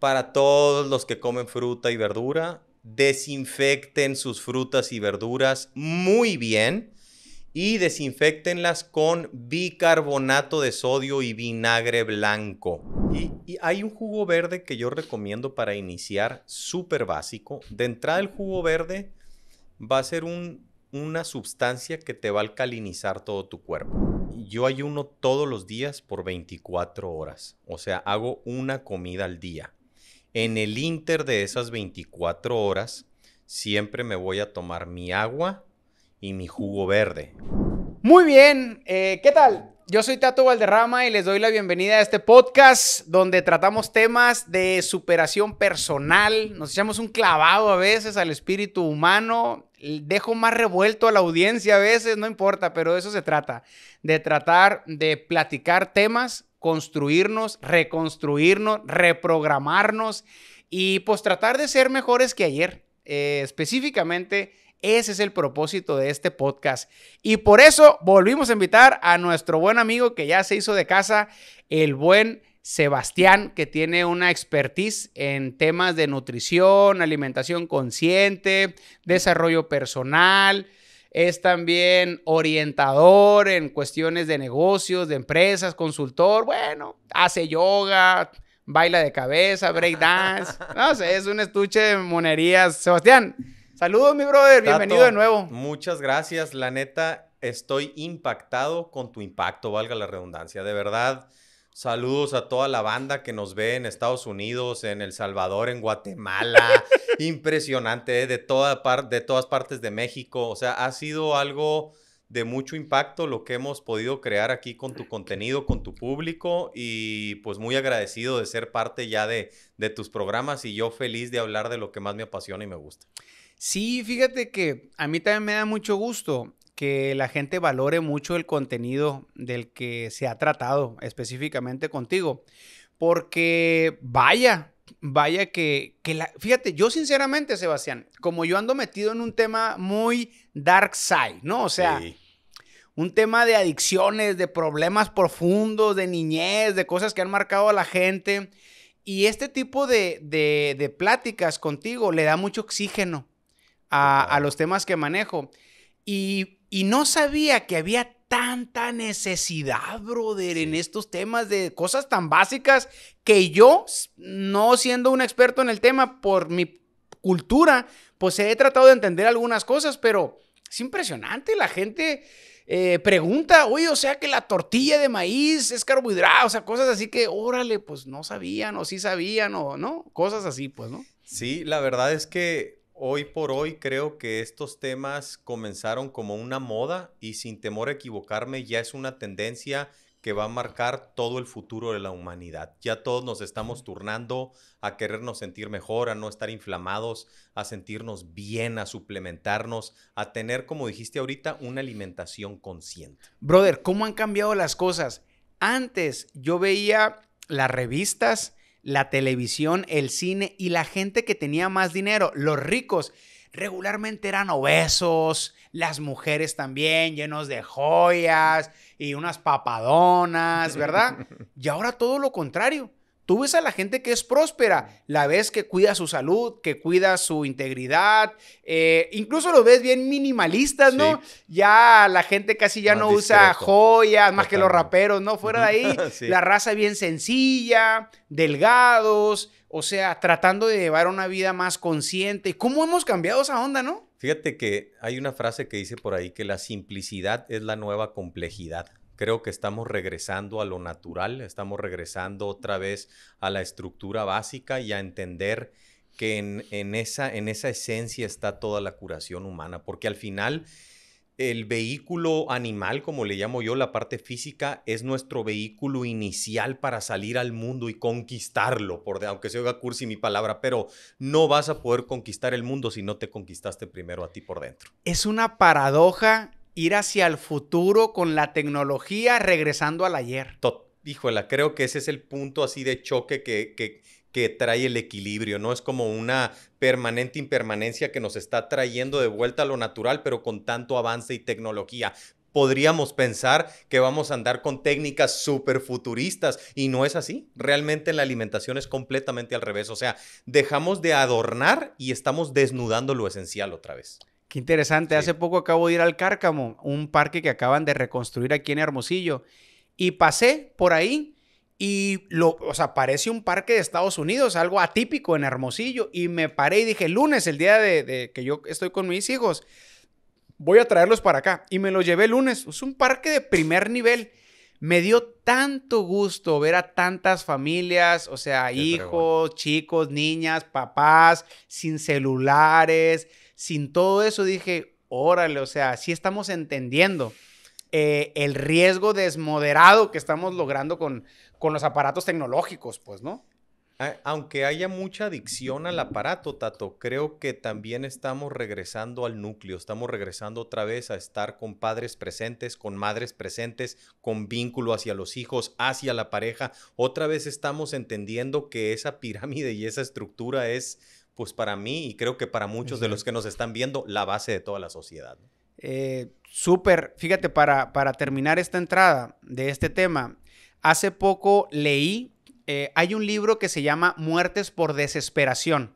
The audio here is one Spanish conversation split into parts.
para todos los que comen fruta y verdura. Desinfecten sus frutas y verduras muy bien y desinfectenlas con bicarbonato de sodio y vinagre blanco. Y, hay un jugo verde que yo recomiendo para iniciar, súper básico. De entrada, el jugo verde va a ser una sustancia que te va a alcalinizar todo tu cuerpo. Yo ayuno todos los días por 24 horas, o sea, hago una comida al día. En el inter de esas 24 horas, siempre me voy a tomar mi agua y mi jugo verde. Muy bien, eh, ¿qué tal? Yo soy Tato Valderrama y les doy la bienvenida a este podcast donde tratamos temas de superación personal, nos echamos un clavado a veces al espíritu humano, dejo más revuelto a la audiencia a veces, no importa, pero de eso se trata, de tratar de platicar temas construirnos, reconstruirnos, reprogramarnos y pues tratar de ser mejores que ayer. Eh, específicamente, ese es el propósito de este podcast. Y por eso volvimos a invitar a nuestro buen amigo que ya se hizo de casa, el buen Sebastián, que tiene una expertise en temas de nutrición, alimentación consciente, desarrollo personal, es también orientador en cuestiones de negocios, de empresas, consultor, bueno, hace yoga, baila de cabeza, break dance, no sé, es un estuche de monerías. Sebastián, saludos mi brother, bienvenido de nuevo. Muchas gracias, la neta, estoy impactado con tu impacto, valga la redundancia, de verdad. Saludos a toda la banda que nos ve en Estados Unidos, en El Salvador, en Guatemala. Impresionante, ¿eh? de, toda par de todas partes de México. O sea, ha sido algo de mucho impacto lo que hemos podido crear aquí con tu contenido, con tu público y pues muy agradecido de ser parte ya de, de tus programas y yo feliz de hablar de lo que más me apasiona y me gusta. Sí, fíjate que a mí también me da mucho gusto que la gente valore mucho el contenido del que se ha tratado específicamente contigo. Porque vaya, vaya que, la... Fíjate, yo sinceramente, Sebastián, como yo ando metido en un tema muy dark side, ¿no? O sea... un tema de adicciones, de problemas profundos, de niñez, de cosas que han marcado a la gente. Y este tipo de, pláticas contigo le da mucho oxígeno a, a, los temas que manejo. Y y no sabía que había tanta necesidad, brother, en estos temas de cosas tan básicas que yo, no siendo un experto en el tema por mi cultura, pues he tratado de entender algunas cosas, pero es impresionante, la gente eh, pregunta, oye, o sea que la tortilla de maíz es carbohidrato, o sea, cosas así que, órale, pues no sabían o sí sabían o no, cosas así, pues, ¿no? Sí, la verdad es que hoy por hoy creo que estos temas comenzaron como una moda y sin temor a equivocarme ya es una tendencia que va a marcar todo el futuro de la humanidad. Ya todos nos estamos turnando a querernos sentir mejor, a no estar inflamados, a sentirnos bien, a suplementarnos, a tener, como dijiste ahorita, una alimentación consciente. Brother, ¿cómo han cambiado las cosas? Antes yo veía las revistas la televisión, el cine y la gente que tenía más dinero, los ricos, regularmente eran obesos, las mujeres también llenos de joyas y unas papadonas, ¿verdad? Y ahora todo lo contrario. Tú ves a la gente que es próspera, la ves que cuida su salud, que cuida su integridad, eh, incluso lo ves bien minimalistas, ¿no? Ya la gente casi ya no usa joyas, más que los raperos, ¿no? Fuera de ahí, la raza bien sencilla, delgados, o sea, tratando de llevar una vida más consciente. ¿Cómo hemos cambiado esa onda, no? Fíjate que hay una frase que dice por ahí que la simplicidad es la nueva complejidad creo que estamos regresando a lo natural, estamos regresando otra vez a la estructura básica y a entender que en, esa, esencia está toda la curación humana, porque al final el vehículo animal, como le llamo yo, la parte física, es nuestro vehículo inicial para salir al mundo y conquistarlo, por, aunque se oiga cursi mi palabra, pero no vas a poder conquistar el mundo si no te conquistaste primero a ti por dentro. Es una paradoja ir hacia el futuro con la tecnología regresando al ayer. Híjole, híjola, creo que ese es el punto así de choque que, que, que trae el equilibrio, ¿no? Es como una permanente impermanencia que nos está trayendo de vuelta a lo natural, pero con tanto avance y tecnología podríamos pensar que vamos a andar con técnicas súper futuristas y no es así. Realmente la alimentación es completamente al revés. O sea, dejamos de adornar y estamos desnudando lo esencial otra vez. Qué interesante. Hace poco acabo de ir al Cárcamo, un parque que acaban de reconstruir aquí en Hermosillo. Y pasé por ahí y lo, o sea, parece un parque de Estados Unidos, algo atípico en Hermosillo. Y me paré y dije, lunes, el día de, que yo estoy con mis hijos, voy a traerlos para acá. Y me los llevé el lunes. Es un parque de primer nivel. Me dio tanto gusto ver a tantas familias, o sea, hijos, chicos, niñas, papás, sin celulares sin todo eso dije, órale, o sea, sí estamos entendiendo eh, el riesgo desmoderado que estamos logrando con, con los aparatos tecnológicos, pues, ¿no? Aunque haya mucha adicción al aparato, Tato, creo que también estamos regresando al núcleo, estamos regresando otra vez a estar con padres presentes, con madres presentes, con vínculo hacia los hijos, hacia la pareja. Otra vez estamos entendiendo que esa pirámide y esa estructura es pues para mí y creo que para muchos de los que nos están viendo, la base de toda la sociedad. Eh, súper, fíjate, para, para terminar esta entrada de este tema, hace poco leí, eh, hay un libro que se llama Muertes por Desesperación.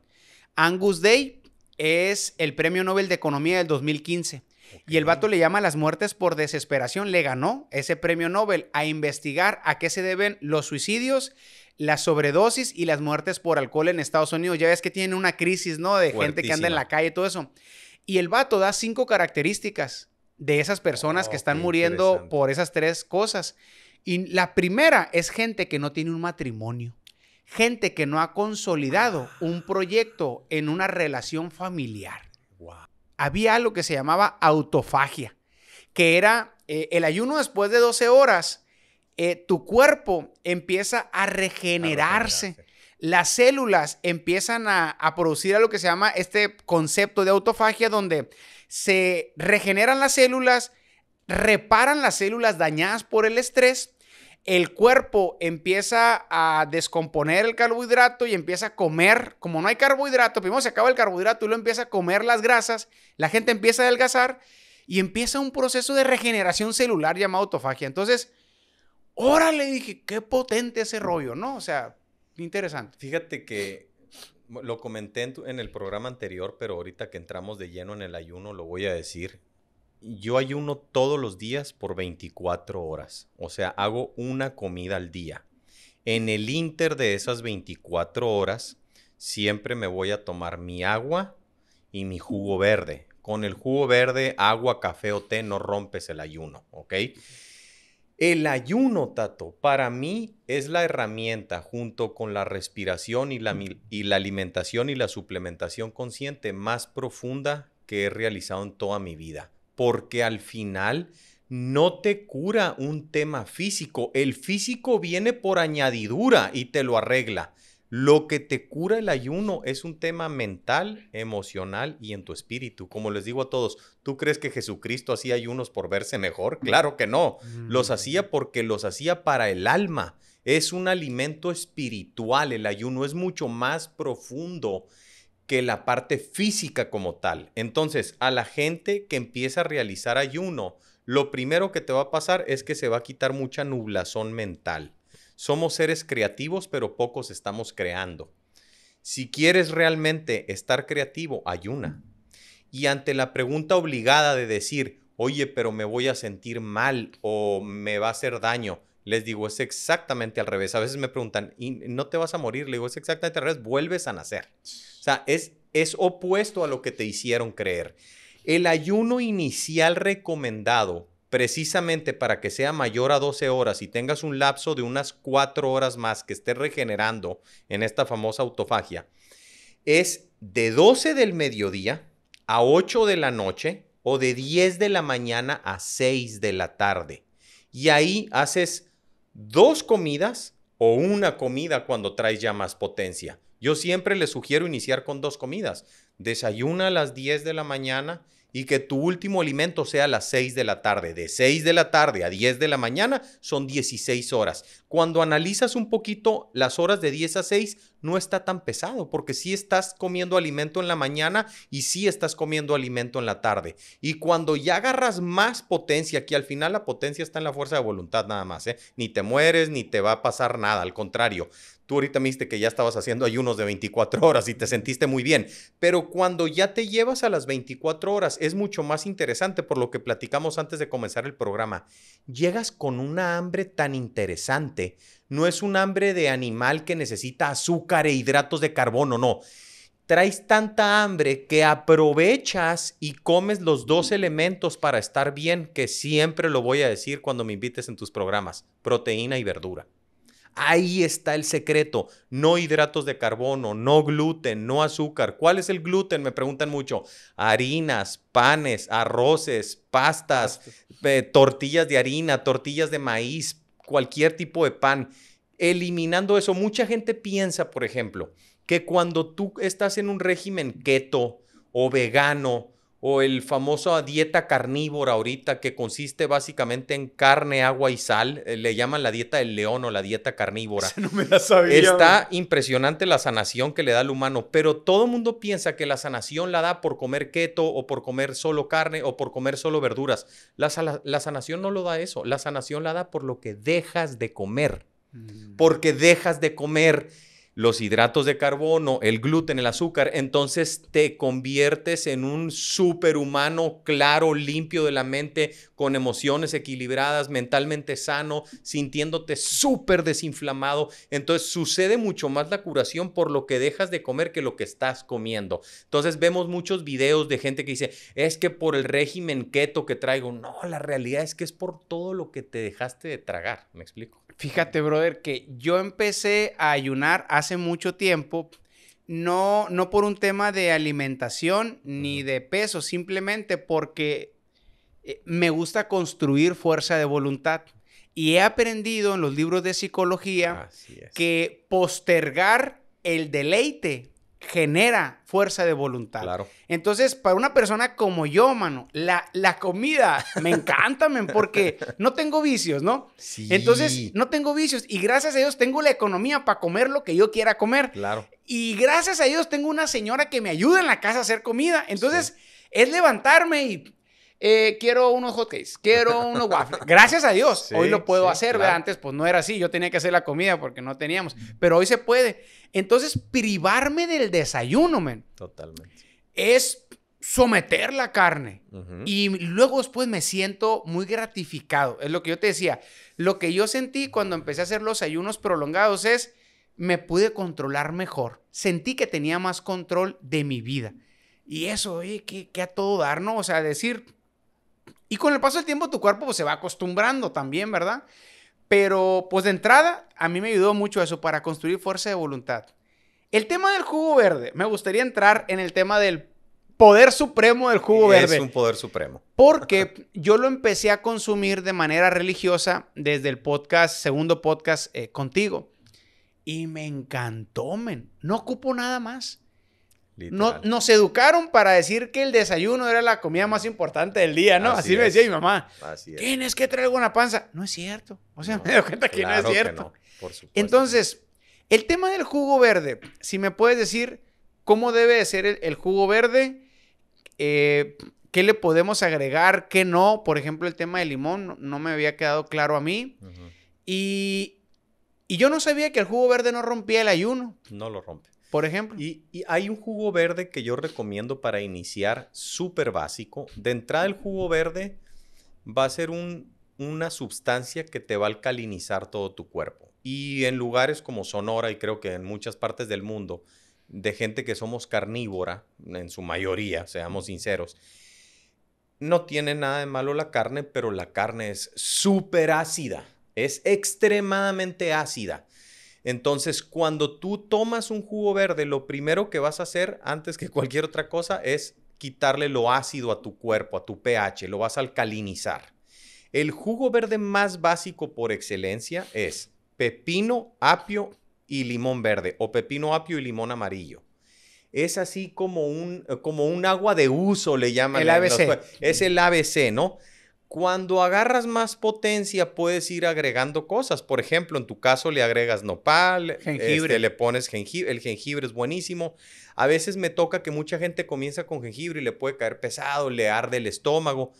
Angus Day es el Premio Nobel de Economía del 2015. Y el vato le llama las muertes por desesperación. Le ganó ese premio Nobel a investigar a qué se deben los suicidios la sobredosis y las muertes por alcohol en Estados Unidos. Ya ves que tienen una crisis, ¿no? De gente que anda en la calle y todo eso. Y el vato da cinco características de esas personas que oh, están muriendo por esas tres cosas. Y la primera es gente que no tiene un matrimonio. Gente que no ha consolidado un proyecto en una relación familiar. Wow. Había lo que se llamaba autofagia, que era eh, el ayuno después de 12 horas eh, tu cuerpo empieza a regenerarse. Las células empiezan a, producir a lo que se llama este concepto de autofagia, donde se regeneran las células, reparan las células dañadas por el estrés, el cuerpo empieza a descomponer el carbohidrato y empieza a comer, como no hay carbohidrato, primero se acaba el carbohidrato y lo empieza a comer las grasas, la gente empieza a adelgazar y empieza un proceso de regeneración celular llamado autofagia. Entonces, Órale, dije, qué potente ese rollo, ¿no? O sea, interesante. Fíjate que lo comenté en, el programa anterior, pero ahorita que entramos de lleno en el ayuno, lo voy a decir. Yo ayuno todos los días por 24 horas, o sea, hago una comida al día. En el inter de esas 24 horas, siempre me voy a tomar mi agua y mi jugo verde. Con el jugo verde, agua, café o té no rompes el ayuno, ¿ok? El ayuno, Tato, para mí es la herramienta junto con la respiración y la, y la alimentación y la suplementación consciente más profunda que he realizado en toda mi vida. Porque al final no te cura un tema físico. El físico viene por añadidura y te lo arregla. Lo que te cura el ayuno es un tema mental, emocional y en tu espíritu. Como les digo a todos, ¿tú crees que Jesucristo hacía ayunos por verse mejor? Claro que no. Los mm. hacía porque los hacía para el alma. Es un alimento espiritual. El ayuno es mucho más profundo que la parte física como tal. Entonces, a la gente que empieza a realizar ayuno, lo primero que te va a pasar es que se va a quitar mucha nublazón mental. Somos seres creativos, pero pocos estamos creando. Si quieres realmente estar creativo, ayuna. Y ante la pregunta obligada de decir, oye, pero me voy a sentir mal o me va a hacer daño, les digo, es exactamente al revés. A veces me preguntan, ¿y no te vas a morir? Le digo, es exactamente al revés, vuelves a nacer. O sea, es, es opuesto a lo que te hicieron creer. El ayuno inicial recomendado precisamente para que sea mayor a 12 horas y tengas un lapso de unas 4 horas más que esté regenerando en esta famosa autofagia, es de 12 del mediodía a 8 de la noche o de 10 de la mañana a 6 de la tarde. Y ahí haces dos comidas o una comida cuando traes ya más potencia. Yo siempre les sugiero iniciar con dos comidas. Desayuna a las 10 de la mañana y que tu último alimento sea a las 6 de la tarde. De 6 de la tarde a 10 de la mañana son 16 horas. Cuando analizas un poquito las horas de 10 a 6, no está tan pesado, porque sí estás comiendo alimento en la mañana y sí estás comiendo alimento en la tarde. Y cuando ya agarras más potencia, que al final la potencia está en la fuerza de voluntad nada más, ¿eh? ni te mueres, ni te va a pasar nada, al contrario, Tú ahorita me diste que ya estabas haciendo ayunos de 24 horas y te sentiste muy bien, pero cuando ya te llevas a las 24 horas es mucho más interesante por lo que platicamos antes de comenzar el programa. Llegas con una hambre tan interesante, no es un hambre de animal que necesita azúcar e hidratos de carbono, no. Traes tanta hambre que aprovechas y comes los dos elementos para estar bien, que siempre lo voy a decir cuando me invites en tus programas, proteína y verdura. Ahí está el secreto. No hidratos de carbono, no gluten, no azúcar. ¿Cuál es el gluten? Me preguntan mucho. Harinas, panes, arroces, pastas, tortillas de harina, tortillas de maíz, cualquier tipo de pan. Eliminando eso, mucha gente piensa, por ejemplo, que cuando tú estás en un régimen keto o vegano, o el famoso dieta carnívora ahorita que consiste básicamente en carne, agua y sal, eh, le llaman la dieta del león o la dieta carnívora. No me la sabía. Está impresionante la sanación que le da al humano, pero todo mundo piensa que la sanación la da por comer keto o por comer solo carne o por comer solo verduras. La, sanación no lo da eso, la sanación la da por lo que dejas de comer, mm. porque dejas de comer los hidratos de carbono, el gluten, el azúcar, entonces te conviertes en un superhumano claro, limpio de la mente, con emociones equilibradas, mentalmente sano, sintiéndote súper desinflamado. Entonces sucede mucho más la curación por lo que dejas de comer que lo que estás comiendo. Entonces vemos muchos videos de gente que dice, es que por el régimen keto que traigo, no, la realidad es que es por todo lo que te dejaste de tragar, me explico. Fíjate, brother, que yo empecé a ayunar a hace mucho tiempo, no, no por un tema de alimentación ni de peso, simplemente porque eh, me gusta construir fuerza de voluntad. Y he aprendido en los libros de psicología que postergar el deleite genera fuerza de voluntad. Entonces, para una persona como yo, mano, la, la comida me encanta, porque no tengo vicios, ¿no? Entonces, no tengo vicios y gracias a Dios tengo la economía para comer lo que yo quiera comer. Claro. Y gracias a Dios tengo una señora que me ayuda en la casa a hacer comida. Entonces, es levantarme y eh, quiero unos hotcakes, quiero unos waffles. Gracias a Dios, hoy lo puedo hacer. Antes, pues no era así, yo tenía que hacer la comida porque no teníamos, pero hoy se puede. Entonces, privarme del desayuno, men. Totalmente. Es someter la carne. Y luego después me siento muy gratificado. Es lo que yo te decía. Lo que yo sentí cuando empecé a hacer los ayunos prolongados es, me pude controlar mejor. Sentí que tenía más control de mi vida. Y eso, oye, que, a todo dar, ¿no? O sea, decir, y con el paso del tiempo tu cuerpo pues, se va acostumbrando también, ¿verdad? Pero pues de entrada a mí me ayudó mucho eso para construir fuerza de voluntad. El tema del jugo verde, me gustaría entrar en el tema del poder supremo del jugo verde. Es un poder supremo. Porque yo lo empecé a consumir de manera religiosa desde el podcast, segundo podcast eh, contigo. Y me encantó, men. No ocupo nada más. No, nos educaron para decir que el desayuno era la comida más importante del día, ¿no? Así, me decía mi mamá. Así es. Tienes que traer una panza. No es cierto. O sea, me doy cuenta que no es cierto. Entonces, el tema del jugo verde, si me puedes decir cómo debe ser el, jugo verde, eh, qué le podemos agregar, qué no. Por ejemplo, el tema del limón no, me había quedado claro a mí. y, y yo no sabía que el jugo verde no rompía el ayuno. No lo rompe. Por ejemplo. Y, hay un jugo verde que yo recomiendo para iniciar, súper básico. De entrada, el jugo verde va a ser una sustancia que te va a alcalinizar todo tu cuerpo. Y en lugares como Sonora y creo que en muchas partes del mundo, de gente que somos carnívora, en su mayoría, seamos sinceros, no tiene nada de malo la carne, pero la carne es súper ácida. Es extremadamente ácida. Entonces, cuando tú tomas un jugo verde, lo primero que vas a hacer antes que cualquier otra cosa es quitarle lo ácido a tu cuerpo, a tu pH, lo vas a alcalinizar. El jugo verde más básico por excelencia es pepino, apio y limón verde o pepino, apio y limón amarillo es así como un, como un agua de uso, le llaman. El ABC. es el ABC, ¿no? Cuando agarras más potencia, puedes ir agregando cosas. Por ejemplo, en tu caso le agregas nopal, jengibre. Este, le pones jengibre, el jengibre es buenísimo. A veces me toca que mucha gente comienza con jengibre y le puede caer pesado, le arde el estómago.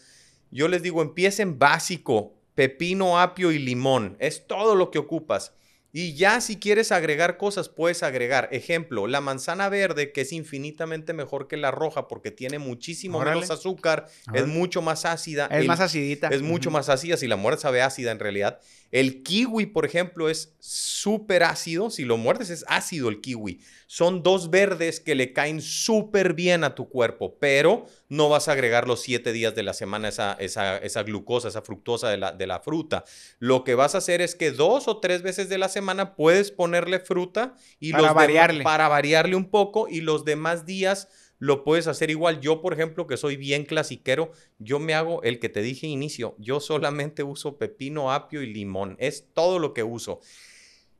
Yo les digo, empiecen básico, pepino, apio y limón. Es todo lo que ocupas. Y ya si quieres agregar cosas, puedes agregar. Ejemplo, la manzana verde, que es infinitamente mejor que la roja porque tiene muchísimo menos azúcar, es mucho más ácida. Es más acidita. Es mucho más ácida, si la muerdes sabe ácida en realidad. El kiwi, por ejemplo, es súper ácido. Si lo muerdes es ácido el kiwi. Son dos verdes que le caen súper bien a tu cuerpo, pero no vas a agregar los siete días de la semana esa, esa, glucosa, esa fructosa de la, de la fruta. Lo que vas a hacer es que dos o tres veces de la semana puedes ponerle fruta y para variarle. para variarle un poco y los demás días lo puedes hacer igual. Yo, por ejemplo, que soy bien clasiquero, yo me hago el que te dije inicio. Yo solamente uso pepino, apio y limón. Es todo lo que uso.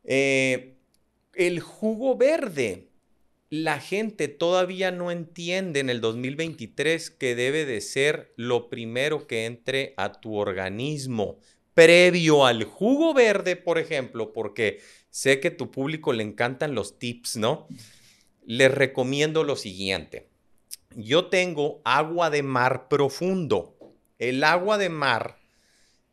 Eh, el jugo verde la gente todavía no entiende en el 2023 que debe de ser lo primero que entre a tu organismo previo al jugo verde, por ejemplo, porque sé que a tu público le encantan los tips, ¿no? Les recomiendo lo siguiente. Yo tengo agua de mar profundo. El agua de mar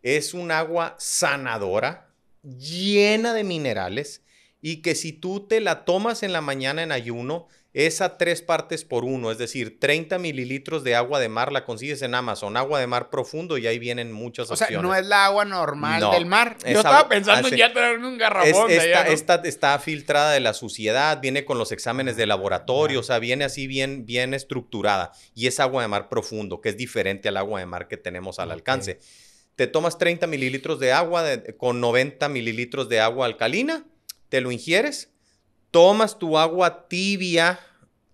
es un agua sanadora, llena de minerales y que si tú te la tomas en la mañana en ayuno, esa tres partes por uno, es decir, 30 mililitros de agua de mar la consigues en Amazon, agua de mar profundo y ahí vienen muchas o O sea, no es la agua normal del mar. Yo estaba pensando en ya traerme un garrafón. esta, allá, está filtrada de la suciedad, viene con los exámenes de laboratorio, o sea, viene así bien, bien estructurada y es agua de mar profundo, que es diferente al agua de mar que tenemos al alcance. Te tomas 30 mililitros de agua con 90 mililitros de agua alcalina te lo ingieres, tomas tu agua tibia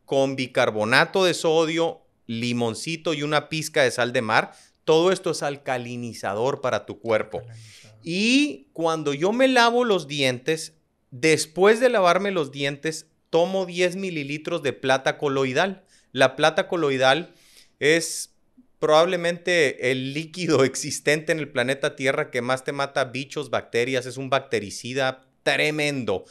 con bicarbonato de sodio, limoncito y una pizca de sal de mar. Todo esto es alcalinizador para tu cuerpo. Y cuando yo me lavo los dientes, después de lavarme los dientes, tomo 10 mililitros de plata coloidal. La plata coloidal es probablemente el líquido existente en el planeta Tierra que más te mata bichos, bacterias, es un bactericida tremendo.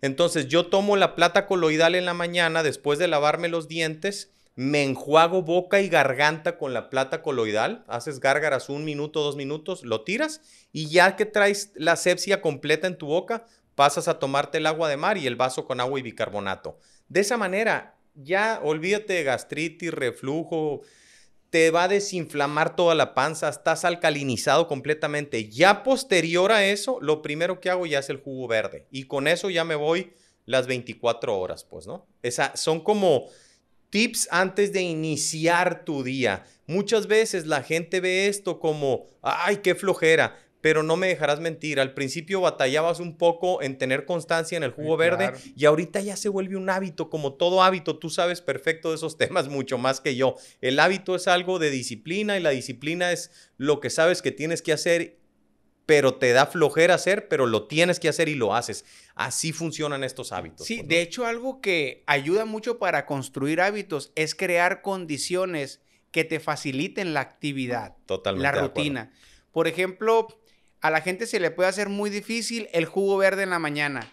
Entonces yo tomo la plata coloidal en la mañana después de lavarme los dientes, me enjuago boca y garganta con la plata coloidal, haces gárgaras un minuto, dos minutos, lo tiras y ya que traes la sepsia completa en tu boca, pasas a tomarte el agua de mar y el vaso con agua y bicarbonato. De esa manera, ya olvídate de gastritis, reflujo, te va a desinflamar toda la panza, estás alcalinizado completamente. Ya posterior a eso, lo primero que hago ya es el jugo verde y con eso ya me voy las 24 horas, pues, ¿no? Esa, son como tips antes de iniciar tu día. Muchas veces la gente ve esto como, ay, qué flojera pero no me dejarás mentir, al principio batallabas un poco en tener constancia en el jugo verde y ahorita ya se vuelve un hábito, como todo hábito, tú sabes perfecto de esos temas mucho más que yo. El hábito es algo de disciplina y la disciplina es lo que sabes que tienes que hacer, pero te da flojera hacer, pero lo tienes que hacer y lo haces. Así funcionan estos hábitos. Sí, pues, de hecho algo que ayuda mucho para construir hábitos es crear condiciones que te faciliten la actividad, la rutina. Por ejemplo, a la gente se le puede hacer muy difícil el jugo verde en la mañana.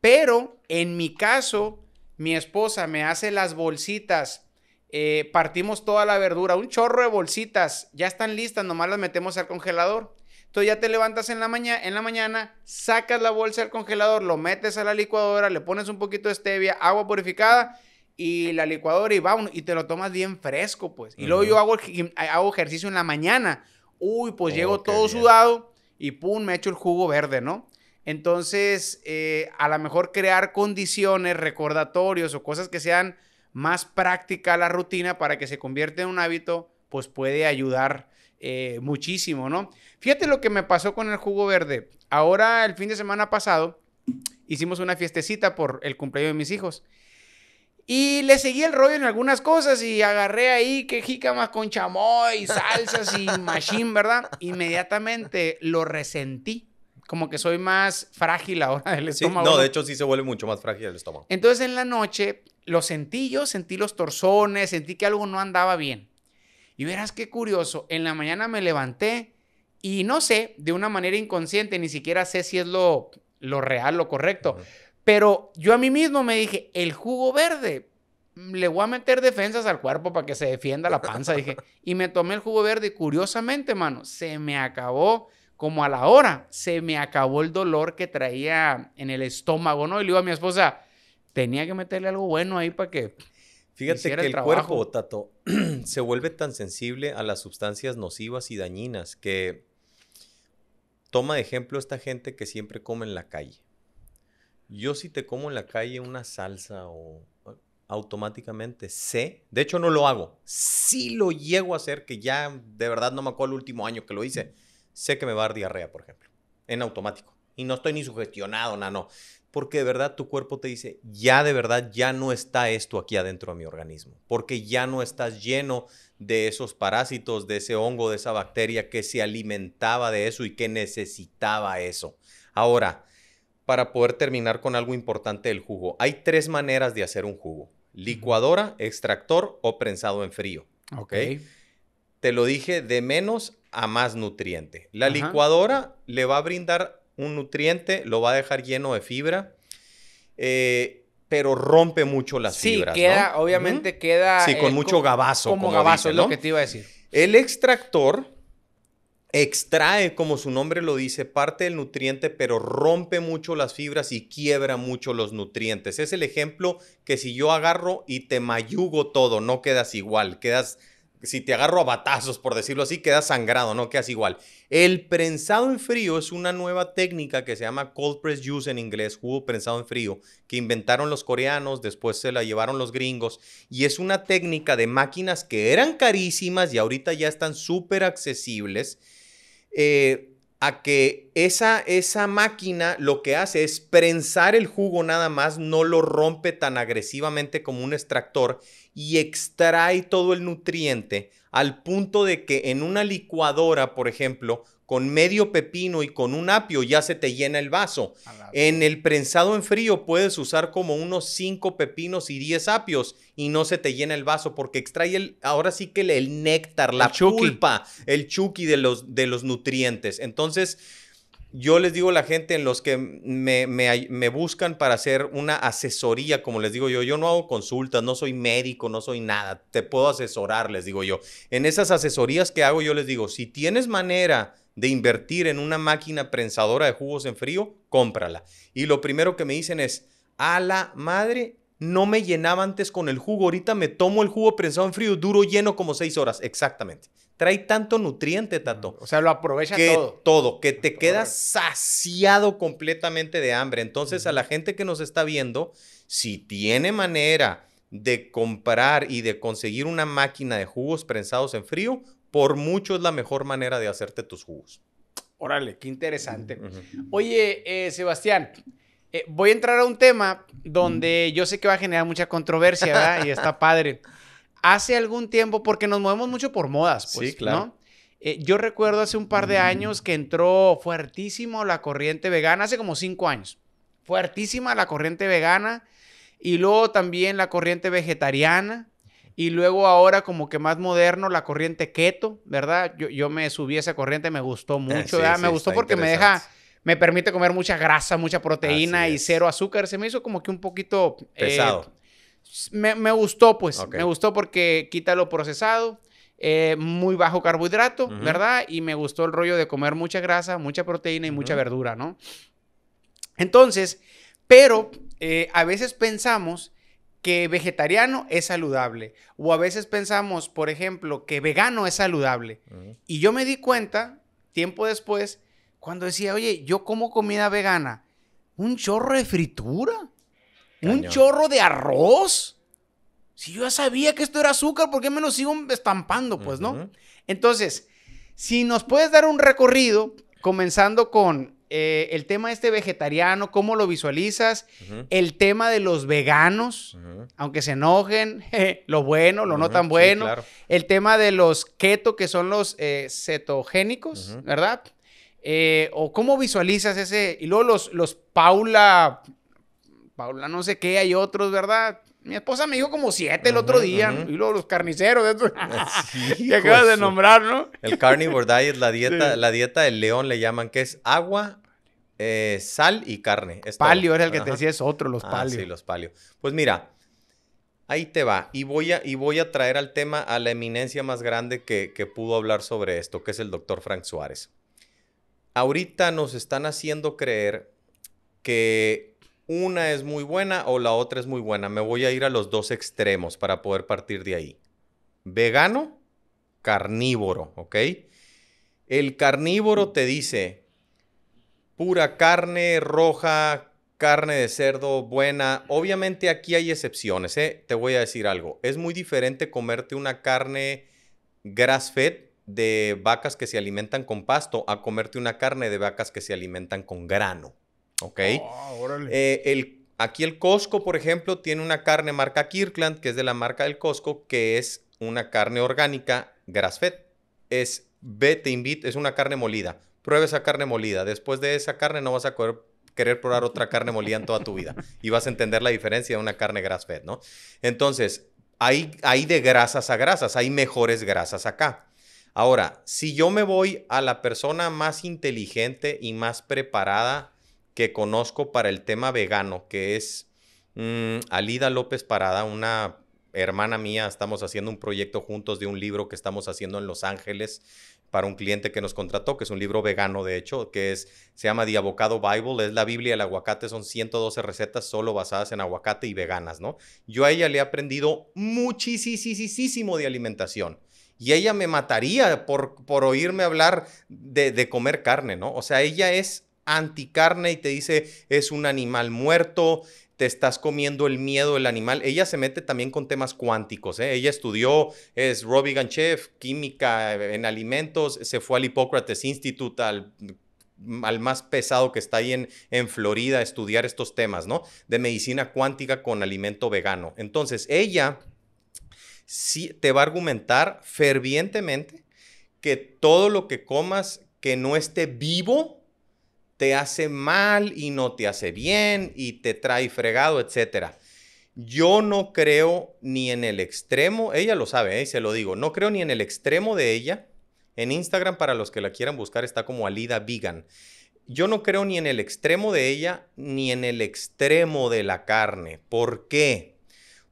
Pero en mi caso, mi esposa me hace las bolsitas. Eh, partimos toda la verdura, un chorro de bolsitas, ya están listas, nomás las metemos al congelador. Entonces ya te levantas en la, mañana, en la mañana, sacas la bolsa del congelador, lo metes a la licuadora, le pones un poquito de stevia, agua purificada y la licuadora y va, y te lo tomas bien fresco, pues. Y luego yo hago, hago ejercicio en la mañana. Uy, pues llego oh, todo sudado y pum, me hecho el jugo verde, ¿no? Entonces, eh, a lo mejor crear condiciones, recordatorios o cosas que sean más práctica la rutina para que se convierta en un hábito, pues puede ayudar eh, muchísimo, ¿no? Fíjate lo que me pasó con el jugo verde. Ahora, el fin de semana pasado, hicimos una fiestecita por el cumpleaños de mis hijos. Y le seguí el rollo en algunas cosas y agarré ahí que jícamas con chamoy, salsas y machín, ¿verdad? Inmediatamente lo resentí. Como que soy más frágil ahora del estómago. no, de hecho sí se vuelve mucho más frágil el estómago. Entonces en la noche lo sentí yo, sentí los torzones, sentí que algo no andaba bien. Y verás qué curioso, en la mañana me levanté y no sé, de una manera inconsciente, ni siquiera sé si es lo, lo real, lo correcto. Pero yo a mí mismo me dije, el jugo verde, le voy a meter defensas al cuerpo para que se defienda la panza, dije. Y me tomé el jugo verde y curiosamente, mano, se me acabó como a la hora, se me acabó el dolor que traía en el estómago, ¿no? Y le digo a mi esposa, tenía que meterle algo bueno ahí para que... Fíjate que el, el cuerpo, Tato, se vuelve tan sensible a las sustancias nocivas y dañinas que toma de ejemplo esta gente que siempre come en la calle. Yo si te como en la calle una salsa o ah, automáticamente sé, de hecho no lo hago, si lo llego a hacer, que ya de verdad no me acuerdo el último año que lo hice, sé que me va a dar diarrea, por ejemplo, en automático. Y no estoy ni sugestionado, nada, no. Porque de verdad tu cuerpo te dice, ya de verdad, ya no está esto aquí adentro de mi organismo, porque ya no estás lleno de esos parásitos, de ese hongo, de esa bacteria que se alimentaba de eso y que necesitaba eso. Ahora, para poder terminar con algo importante del jugo. Hay tres maneras de hacer un jugo. Licuadora, extractor o prensado en frío. Ok. Te lo dije de menos a más nutriente. La licuadora le va a brindar un nutriente, lo va a dejar lleno de fibra. Eh, pero rompe mucho las fibras, fibras. Sí, queda, obviamente queda. Sí, con eh, mucho gabazo. Como, gabazo, es lo que te iba a decir. El extractor extrae, como su nombre lo dice, parte del nutriente, pero rompe mucho las fibras y quiebra mucho los nutrientes. Es el ejemplo que si yo agarro y te mayugo todo, no quedas igual, quedas, si te agarro a batazos, por decirlo así, quedas sangrado, no quedas igual. El prensado en frío es una nueva técnica que se llama cold press juice en inglés, jugo prensado en frío, que inventaron los coreanos, después se la llevaron los gringos, y es una técnica de máquinas que eran carísimas y ahorita ya están súper accesibles eh, a que esa, esa máquina lo que hace es prensar el jugo nada más, no lo rompe tan agresivamente como un extractor y extrae todo el nutriente al punto de que en una licuadora, por ejemplo, con medio pepino y con un apio ya se te llena el vaso. En el prensado en frío puedes usar como unos 5 pepinos y 10 apios y no se te llena el vaso porque extrae el, ahora sí que el, néctar, la pulpa, el chuki de los, de los nutrientes. Entonces, yo les digo a la gente en los que me, me, buscan para hacer una asesoría, como les digo yo, yo no hago consultas, no soy médico, no soy nada, te puedo asesorar, les digo yo. En esas asesorías que hago, yo les digo, si tienes manera de invertir en una máquina prensadora de jugos en frío, cómprala. Y lo primero que me dicen es, a la madre, no me llenaba antes con el jugo, ahorita me tomo el jugo prensado en frío, duro lleno como seis horas, exactamente. Trae tanto nutriente, Tato. O sea, lo aprovecha que todo. que te quedas saciado completamente de hambre. Entonces, a la gente que nos está viendo, si tiene manera de comprar y de conseguir una máquina de jugos prensados en frío, por mucho es la mejor manera de hacerte tus jugos. Órale, qué interesante. Oye, eh, Sebastián, eh, voy a entrar a un tema donde yo sé que va a generar mucha controversia, ¿verdad? Y está padre. Hace algún tiempo, porque nos movemos mucho por modas, pues, claro. ¿no? Eh, yo recuerdo hace un par de mm. años que entró fuertísimo la corriente vegana, hace como cinco años. Fuertísima la corriente vegana y luego también la corriente vegetariana. Y luego ahora como que más moderno, la corriente keto, ¿verdad? Yo, me subí a esa corriente, me gustó ah, mucho, ah, me gustó porque me deja, me permite comer mucha grasa, mucha proteína y cero azúcar. Se me hizo como que un poquito... Eh, Pesado. me, gustó, pues. Me gustó porque quita lo procesado, eh, muy bajo carbohidrato, ¿verdad? Y me gustó el rollo de comer mucha grasa, mucha proteína y mucha verdura, ¿no? Entonces, pero eh, a veces pensamos que vegetariano es saludable. O a veces pensamos, por ejemplo, que vegano es saludable. Y yo me di cuenta, tiempo después, cuando decía, oye, yo como comida vegana, un chorro de fritura, un chorro de arroz. Si yo ya sabía que esto era azúcar, ¿por qué me lo sigo estampando? Pues, ¿no? Entonces, si nos puedes dar un recorrido, comenzando con eh, el tema este vegetariano, ¿cómo lo visualizas? El tema de los veganos, aunque se enojen, lo bueno, lo no tan bueno. El tema de los keto, que son los eh, cetogénicos, ¿verdad? Eh, ¿O cómo visualizas ese? Y luego los, los Paula, Paula no sé qué, hay otros, ¿verdad? Mi esposa me dijo como siete el otro día. Y luego los carniceros, eso. acabas de nombrar, ¿no? El carnivore diet, la dieta, la dieta del león le llaman, que es agua, eh, sal y carne. palio era el que te decía, es otro, los ah, Sí, los palio. Pues mira, ahí te va. Y voy a, y voy a traer al tema a la eminencia más grande que, que pudo hablar sobre esto, que es el doctor Frank Suárez. Ahorita nos están haciendo creer que una es muy buena o la otra es muy buena. Me voy a ir a los dos extremos para poder partir de ahí. Vegano, carnívoro, ¿ok? El carnívoro te dice pura carne roja, carne de cerdo buena. Obviamente aquí hay excepciones, ¿eh? Te voy a decir algo. Es muy diferente comerte una carne grass-fed de vacas que se alimentan con pasto a comerte una carne de vacas que se alimentan con grano. ¿Ok? Ah, eh, el, aquí el Costco, por ejemplo, tiene una carne marca Kirkland, que es de la marca del Costco, que es una carne orgánica grass-fed. Es, es una carne molida. Prueba esa carne molida. Después de esa carne no vas a querer probar otra carne molida en toda tu vida. Y vas a entender la diferencia de una carne grass-fed, ¿no? Entonces, hay, hay, de grasas a grasas, hay mejores grasas acá. Ahora, si yo me voy a la persona más inteligente y más preparada que conozco para el tema vegano, que es mm, Alida López Parada, una hermana mía, estamos haciendo un proyecto juntos de un libro que estamos haciendo en Los Ángeles para un cliente que nos contrató, que es un libro vegano de hecho, que es, se llama The Avocado Bible, es la Biblia del aguacate, son 112 recetas solo basadas en aguacate y veganas, ¿no? Yo a ella le he aprendido muchísimo de alimentación y ella me mataría por, por oírme hablar de, de comer carne, ¿no? O sea, ella es anticarne y te dice es un animal muerto, te estás comiendo el miedo del animal. Ella se mete también con temas cuánticos. ¿eh? Ella estudió, es Robbie Ganchev, química en alimentos, se fue al Hipócrates Institute, al, más pesado que está ahí en, en Florida, a estudiar estos temas, ¿no? De medicina cuántica con alimento vegano. Entonces, ella sí te va a argumentar fervientemente que todo lo que comas que no esté vivo, te hace mal y no te hace bien y te trae fregado, etc. Yo no creo ni en el extremo, ella lo sabe, eh, se lo digo, no creo ni en el extremo de ella. En Instagram, para los que la quieran buscar, está como Alida Vegan. Yo no creo ni en el extremo de ella, ni en el extremo de la carne. ¿Por qué?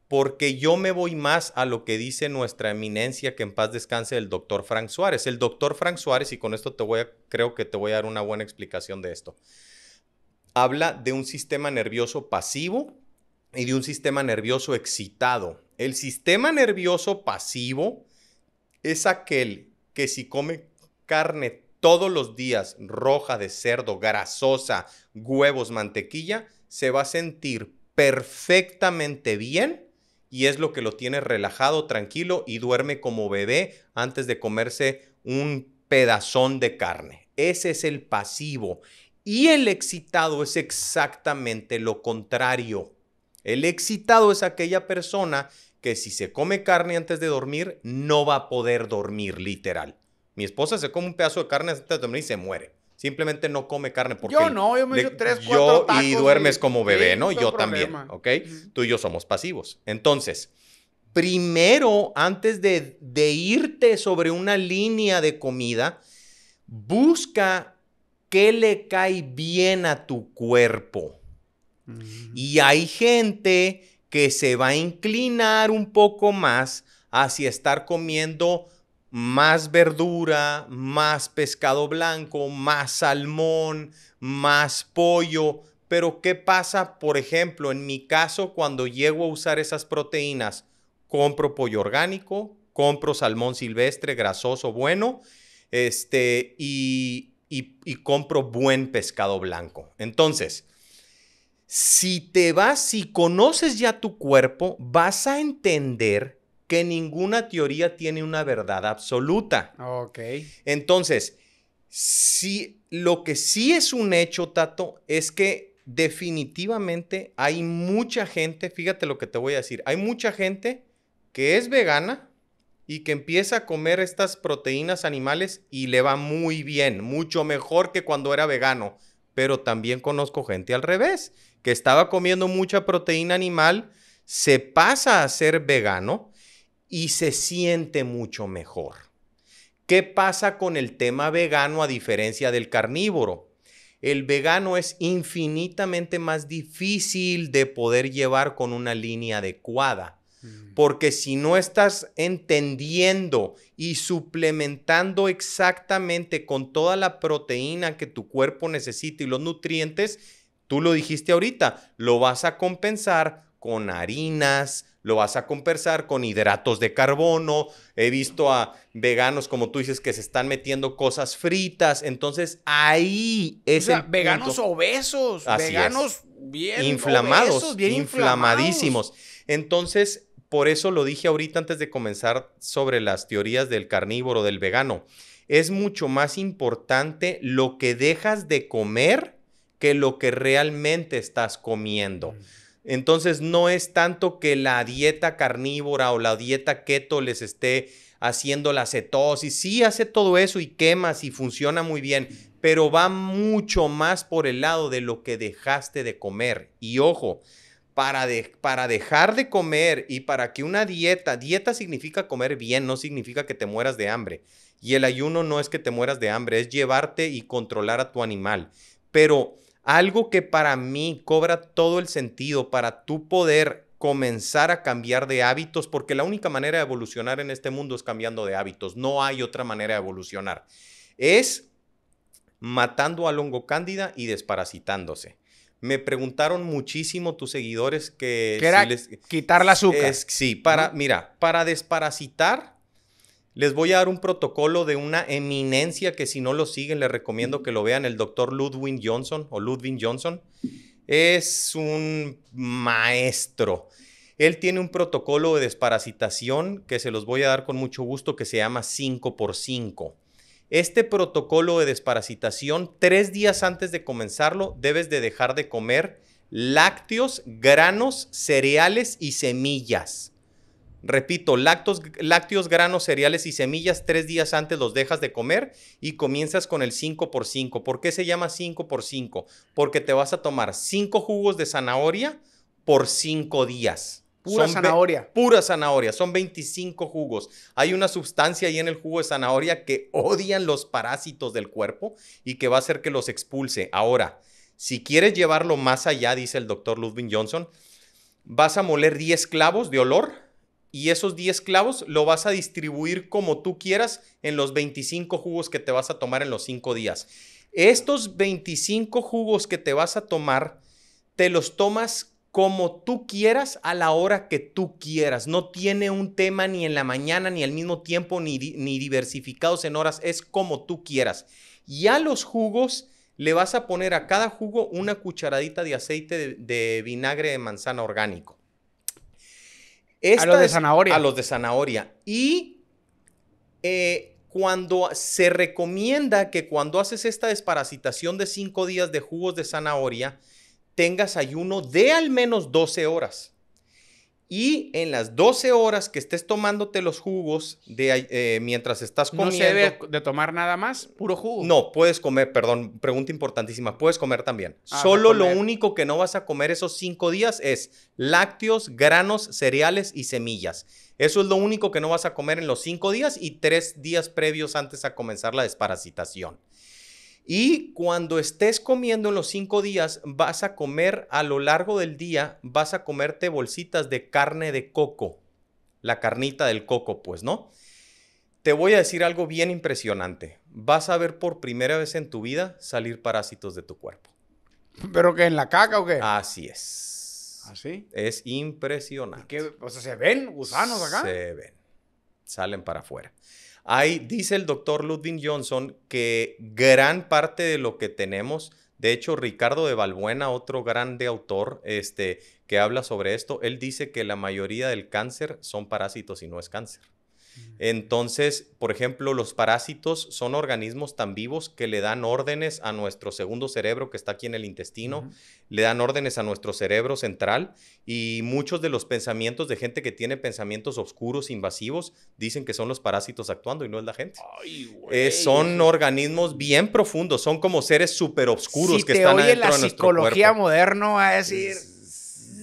porque yo me voy más a lo que dice nuestra eminencia, que en paz descanse, el doctor Frank Suárez. El doctor Frank Suárez, y con esto te voy a, creo que te voy a dar una buena explicación de esto, habla de un sistema nervioso pasivo y de un sistema nervioso excitado. El sistema nervioso pasivo es aquel que si come carne todos los días, roja de cerdo, grasosa, huevos, mantequilla, se va a sentir perfectamente bien y es lo que lo tiene relajado, tranquilo y duerme como bebé antes de comerse un pedazón de carne. Ese es el pasivo. Y el excitado es exactamente lo contrario. El excitado es aquella persona que si se come carne antes de dormir, no va a poder dormir, literal. Mi esposa se come un pedazo de carne antes de dormir y se muere simplemente no come carne. Porque yo no, yo me tres, cuatro y duermes como bebé, ¿no? Yo también, ¿ok? Tú y yo somos pasivos. Entonces, primero, antes de, de irte sobre una línea de comida, busca qué le cae bien a tu cuerpo. Y hay gente que se va a inclinar un poco más hacia estar comiendo más verdura, más pescado blanco, más salmón, más pollo. Pero ¿qué pasa, por ejemplo, en mi caso cuando llego a usar esas proteínas? Compro pollo orgánico, compro salmón silvestre, grasoso, bueno, este, y, y, y compro buen pescado blanco. Entonces, si te vas, si conoces ya tu cuerpo, vas a entender que ninguna teoría tiene una verdad absoluta. Ok. Entonces, si, lo que sí es un hecho, Tato, es que definitivamente hay mucha gente, fíjate lo que te voy a decir, hay mucha gente que es vegana y que empieza a comer estas proteínas animales y le va muy bien, mucho mejor que cuando era vegano. Pero también conozco gente al revés, que estaba comiendo mucha proteína animal, se pasa a ser vegano, y se siente mucho mejor. ¿Qué pasa con el tema vegano a diferencia del carnívoro? El vegano es infinitamente más difícil de poder llevar con una línea adecuada. Mm. Porque si no estás entendiendo y suplementando exactamente con toda la proteína que tu cuerpo necesita y los nutrientes, tú lo dijiste ahorita, lo vas a compensar con harinas, lo vas a conversar con hidratos de carbono. He visto a veganos, como tú dices, que se están metiendo cosas fritas. Entonces, ahí es veganos obesos, veganos bien inflamados, inflamadísimos. Entonces, por eso lo dije ahorita antes de comenzar sobre las teorías del carnívoro, del vegano. Es mucho más importante lo que dejas de comer que lo que realmente estás comiendo. Mm. Entonces no es tanto que la dieta carnívora o la dieta keto les esté haciendo la cetosis. Sí hace todo eso y quemas y funciona muy bien, pero va mucho más por el lado de lo que dejaste de comer. Y ojo, para, para dejar de comer y para que una dieta, dieta significa comer bien, no significa que te mueras de hambre. Y el ayuno no es que te mueras de hambre, es llevarte y controlar a tu animal. Pero algo que para mí cobra todo el sentido para tú poder comenzar a cambiar de hábitos, porque la única manera de evolucionar en este mundo es cambiando de hábitos, no hay otra manera de evolucionar, es matando al hongo cándida y desparasitándose. Me preguntaron muchísimo tus seguidores que... quitar la azúcar. sí, para, mira, para desparasitar les voy a dar un protocolo de una eminencia que si no lo siguen les recomiendo que lo vean, el doctor Ludwig Johnson o Ludwig Johnson. Es un maestro. Él tiene un protocolo de desparasitación que se los voy a dar con mucho gusto que se llama 5x5. Este protocolo de desparasitación, tres días antes de comenzarlo, debes de dejar de comer lácteos, granos, cereales y semillas. Repito, lácteos, granos, cereales y semillas tres días antes los dejas de comer y comienzas con el 5 x 5. ¿Por qué se llama 5 x 5? Porque te vas a tomar 5 jugos de zanahoria por 5 días. Pura zanahoria. Pura zanahoria. Son 25 jugos. Hay una sustancia ahí en el jugo de zanahoria que odian los parásitos del cuerpo y que va a hacer que los expulse. Ahora, si quieres llevarlo más allá, dice el doctor Ludwig Johnson, vas a moler 10 clavos de olor y esos 10 clavos lo vas a distribuir como tú quieras en los 25 jugos que te vas a tomar en los 5 días. Estos 25 jugos que te vas a tomar, te los tomas como tú quieras a la hora que tú quieras. No tiene un tema ni en la mañana, ni al mismo tiempo, ni, ni diversificados en horas. Es como tú quieras. Y a los jugos le vas a poner a cada jugo una cucharadita de aceite de vinagre de manzana orgánico a los de zanahoria. a los de zanahoria. Y eh, cuando se recomienda que cuando haces esta desparasitación de cinco días de jugos de zanahoria, tengas ayuno de al menos 12 horas. Y en las 12 horas que estés tomándote los jugos de, eh, mientras estás comiendo. ¿No se debe de tomar nada más? ¿Puro jugo? No, puedes comer, perdón, pregunta importantísima. Puedes comer también. Ah, Solo lo único que no vas a comer esos cinco días es lácteos, granos, cereales y semillas. Eso es lo único que no vas a comer en los cinco días y tres días previos antes a comenzar la desparasitación. Y cuando estés comiendo en los cinco días, vas a comer a lo largo del día, vas a comerte bolsitas de carne de coco, la carnita del coco, pues, ¿no? Te voy a decir algo bien impresionante. Vas a ver por primera vez en tu vida salir parásitos de tu cuerpo. ¿Pero qué? ¿En la caca o qué? Así es. ¿Así? ¿Ah, es impresionante. O sea, ¿se ven gusanos acá? Se ven. Salen para afuera. Ahí dice el doctor Ludwig Johnson que gran parte de lo que tenemos, de hecho Ricardo de Balbuena, otro grande autor este, que habla sobre esto, él dice que la mayoría del cáncer son parásitos y no es cáncer. Entonces, por ejemplo, los parásitos son organismos tan vivos que le dan órdenes a nuestro segundo cerebro que está aquí en el intestino, le dan órdenes a nuestro cerebro central y muchos de los pensamientos de gente que tiene pensamientos oscuros, invasivos, dicen que son los parásitos actuando y no es la gente. Eh, son organismos bien profundos, son como seres súper oscuros que están oye la de psicología moderna moderno a decir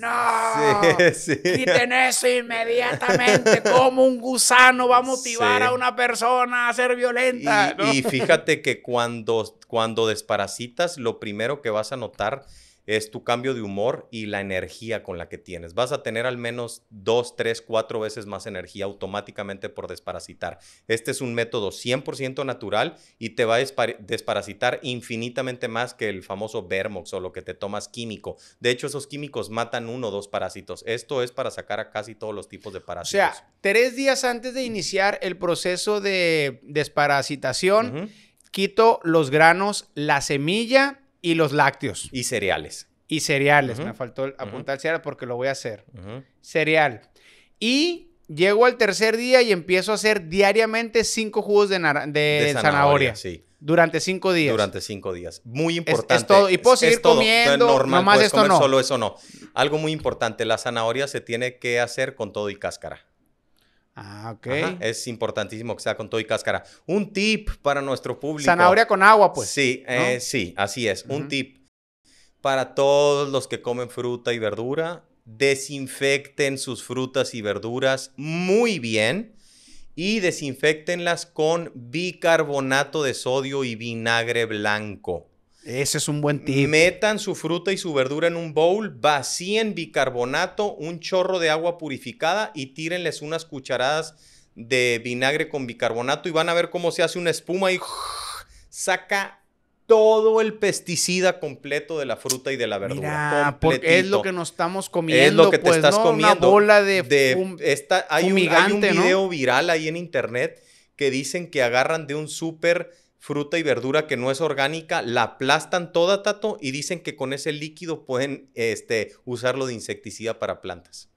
no, sí, quiten eso inmediatamente, como un gusano va a motivar a una persona a ser violenta. Y, fíjate que cuando, cuando desparasitas, lo primero que vas a notar es tu cambio de humor y la energía con la que tienes. Vas a tener al menos dos, tres, cuatro veces más energía automáticamente por desparasitar. Este es un método 100% natural y te va a desparasitar infinitamente más que el famoso Vermox o lo que te tomas químico. De hecho, esos químicos matan uno o dos parásitos. Esto es para sacar a casi todos los tipos de parásitos. O sea, tres días antes de mm. iniciar el proceso de desparasitación, quito los granos, la semilla y los lácteos. Y cereales. Y cereales. Me faltó apuntar uh cereal porque lo voy a hacer. Cereal. Y llego al tercer día y empiezo a hacer diariamente cinco jugos de, de, zanahoria. Durante cinco días. Durante cinco días. Muy importante. Es, todo. Y puedo seguir comiendo. Normal, más esto no. solo eso no. Algo muy importante. La zanahoria se tiene que hacer con todo y cáscara. Ah, ok. es importantísimo que sea con todo y cáscara. Un tip para nuestro público. Zanahoria con agua, pues. Sí, eh, sí, así es. Un tip para todos los que comen fruta y verdura. Desinfecten sus frutas y verduras muy bien y desinfectenlas con bicarbonato de sodio y vinagre blanco. Ese es un buen tip. Metan su fruta y su verdura en un bowl, vacíen bicarbonato, un chorro de agua purificada y tírenles unas cucharadas de vinagre con bicarbonato y van a ver cómo se hace una espuma y saca todo el pesticida completo de la fruta y de la verdura. Mira, porque es lo que nos estamos comiendo. Es lo que te pues, estás no, comiendo. Una bola de, hay, un, video viral ahí en internet que dicen que agarran de un súper fruta y verdura que no es orgánica, la aplastan toda, Tato, y dicen que con ese líquido pueden este, usarlo de insecticida para plantas.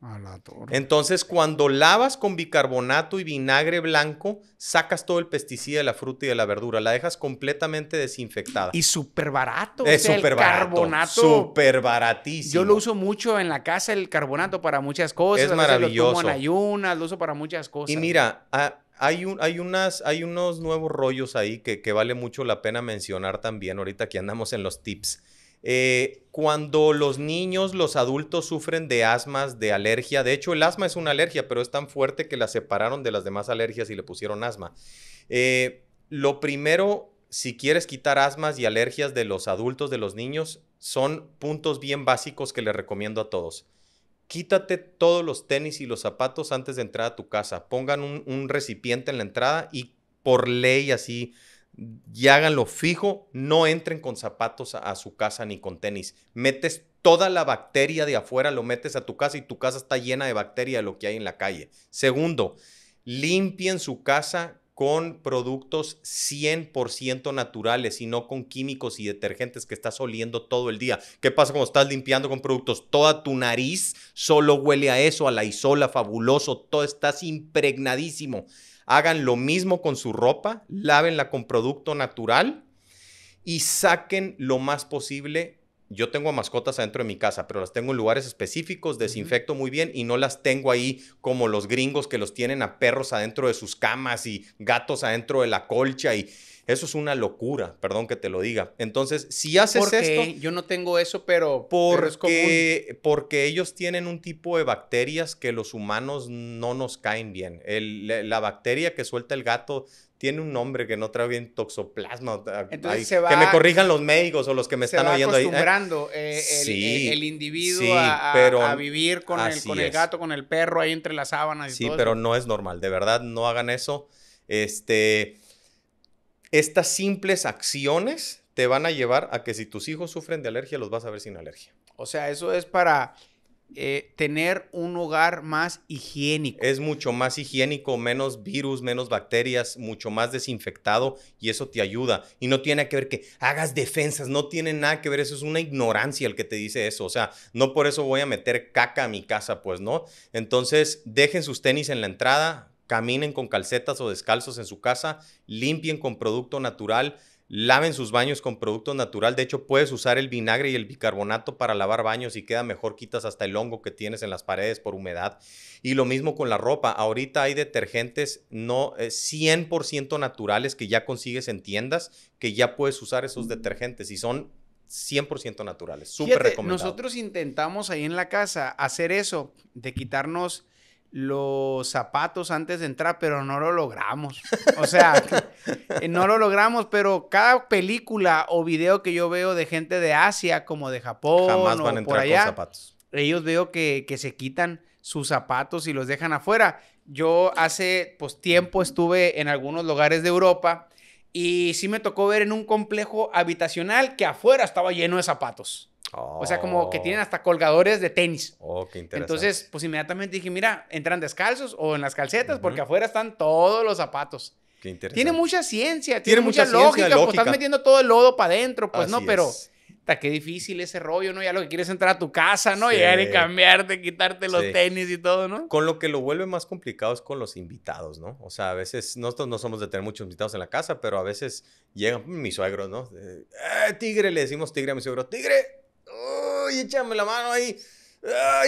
A la Entonces, cuando lavas con bicarbonato y vinagre blanco, sacas todo el pesticida de la fruta y de la verdura, la dejas completamente desinfectada. Y súper barato. Es súper barato. Carbonato. Súper baratísimo. Yo lo uso mucho en la casa, el carbonato, para muchas cosas. Es maravilloso. Lo ayunas, lo uso para muchas cosas. Y mira, ah, hay, unos nuevos rollos ahí que, vale mucho la pena mencionar también ahorita que andamos en los tips. Eh, cuando los niños, los adultos sufren de asmas, de alergia, de hecho el asma es una alergia, pero es tan fuerte que la separaron de las demás alergias y le pusieron asma. Eh, lo primero, si quieres quitar asmas y alergias de los adultos, de los niños, son puntos bien básicos que le recomiendo a todos quítate todos los tenis y los zapatos antes de entrar a tu casa. Pongan un, recipiente en la entrada y por ley así, y háganlo fijo, no entren con zapatos a, su casa ni con tenis. Metes toda la bacteria de afuera, lo metes a tu casa y tu casa está llena de bacteria de lo que hay en la calle. Segundo, limpien su casa con productos 100% naturales y no con químicos y detergentes que estás oliendo todo el día. ¿Qué pasa cuando estás limpiando con productos? Toda tu nariz solo huele a eso, a la isola, fabuloso, todo estás impregnadísimo. Hagan lo mismo con su ropa, lávenla con producto natural y saquen lo más posible yo tengo mascotas adentro de mi casa, pero las tengo en lugares específicos, desinfecto muy bien y no las tengo ahí como los gringos que los tienen a perros adentro de sus camas y gatos adentro de la colcha y eso es una locura, perdón que te lo diga. Entonces, si haces esto, yo no tengo eso, pero porque porque ellos tienen un tipo de bacterias que los humanos no nos caen bien. la bacteria que suelta el gato tiene un nombre que no trae bien toxoplasma. que me corrijan los médicos o los que me están oyendo ahí. Eh, eh el, el, individuo a, vivir con, el, gato, con el perro ahí entre las sábanas. Y sí, pero no es normal. De verdad, no hagan eso. Este, estas simples acciones te van a llevar a que si tus hijos sufren de alergia, los vas a ver sin alergia. O sea, eso es para eh, tener un hogar más higiénico. Es mucho más higiénico, menos virus, menos bacterias, mucho más desinfectado y eso te ayuda. Y no tiene que ver que hagas defensas, no tiene nada que ver, eso es una ignorancia el que te dice eso. O sea, no por eso voy a meter caca a mi casa, pues no. Entonces, dejen sus tenis en la entrada, caminen con calcetas o descalzos en su casa, limpien con producto natural Laven sus baños con producto natural. De hecho, puedes usar el vinagre y el bicarbonato para lavar baños y queda mejor. Quitas hasta el hongo que tienes en las paredes por humedad. Y lo mismo con la ropa. Ahorita hay detergentes no 100% eh, naturales que ya consigues en tiendas, que ya puedes usar esos detergentes y son 100% naturales. Súper recomendado. Nosotros intentamos ahí en la casa hacer eso, de quitarnos los zapatos antes de entrar, pero no lo logramos. O sea, no lo logramos, pero cada película o video que yo veo de gente de Asia, como de Japón, por allá, ellos veo que, que se quitan sus zapatos y los dejan afuera. Yo hace pues, tiempo estuve en algunos lugares de Europa y sí me tocó ver en un complejo habitacional que afuera estaba lleno de zapatos. O sea, como que tienen hasta colgadores de tenis. Oh, qué interesante. Entonces, pues inmediatamente dije, mira, entran descalzos o en las calcetas porque afuera están todos los zapatos. Qué interesante. Tiene mucha ciencia, tiene, mucha, lógica, pues, estás metiendo todo el lodo para adentro, pues no, pero... Está qué difícil ese rollo, ¿no? Ya lo que quieres es entrar a tu casa, ¿no? Llegar y cambiarte, quitarte los tenis y todo, ¿no? Con lo que lo vuelve más complicado es con los invitados, ¿no? O sea, a veces nosotros no somos de tener muchos invitados en la casa, pero a veces llegan mis suegros, ¿no? Eh, tigre, le decimos tigre a mis suegros. tigre, uy, échame la mano ahí.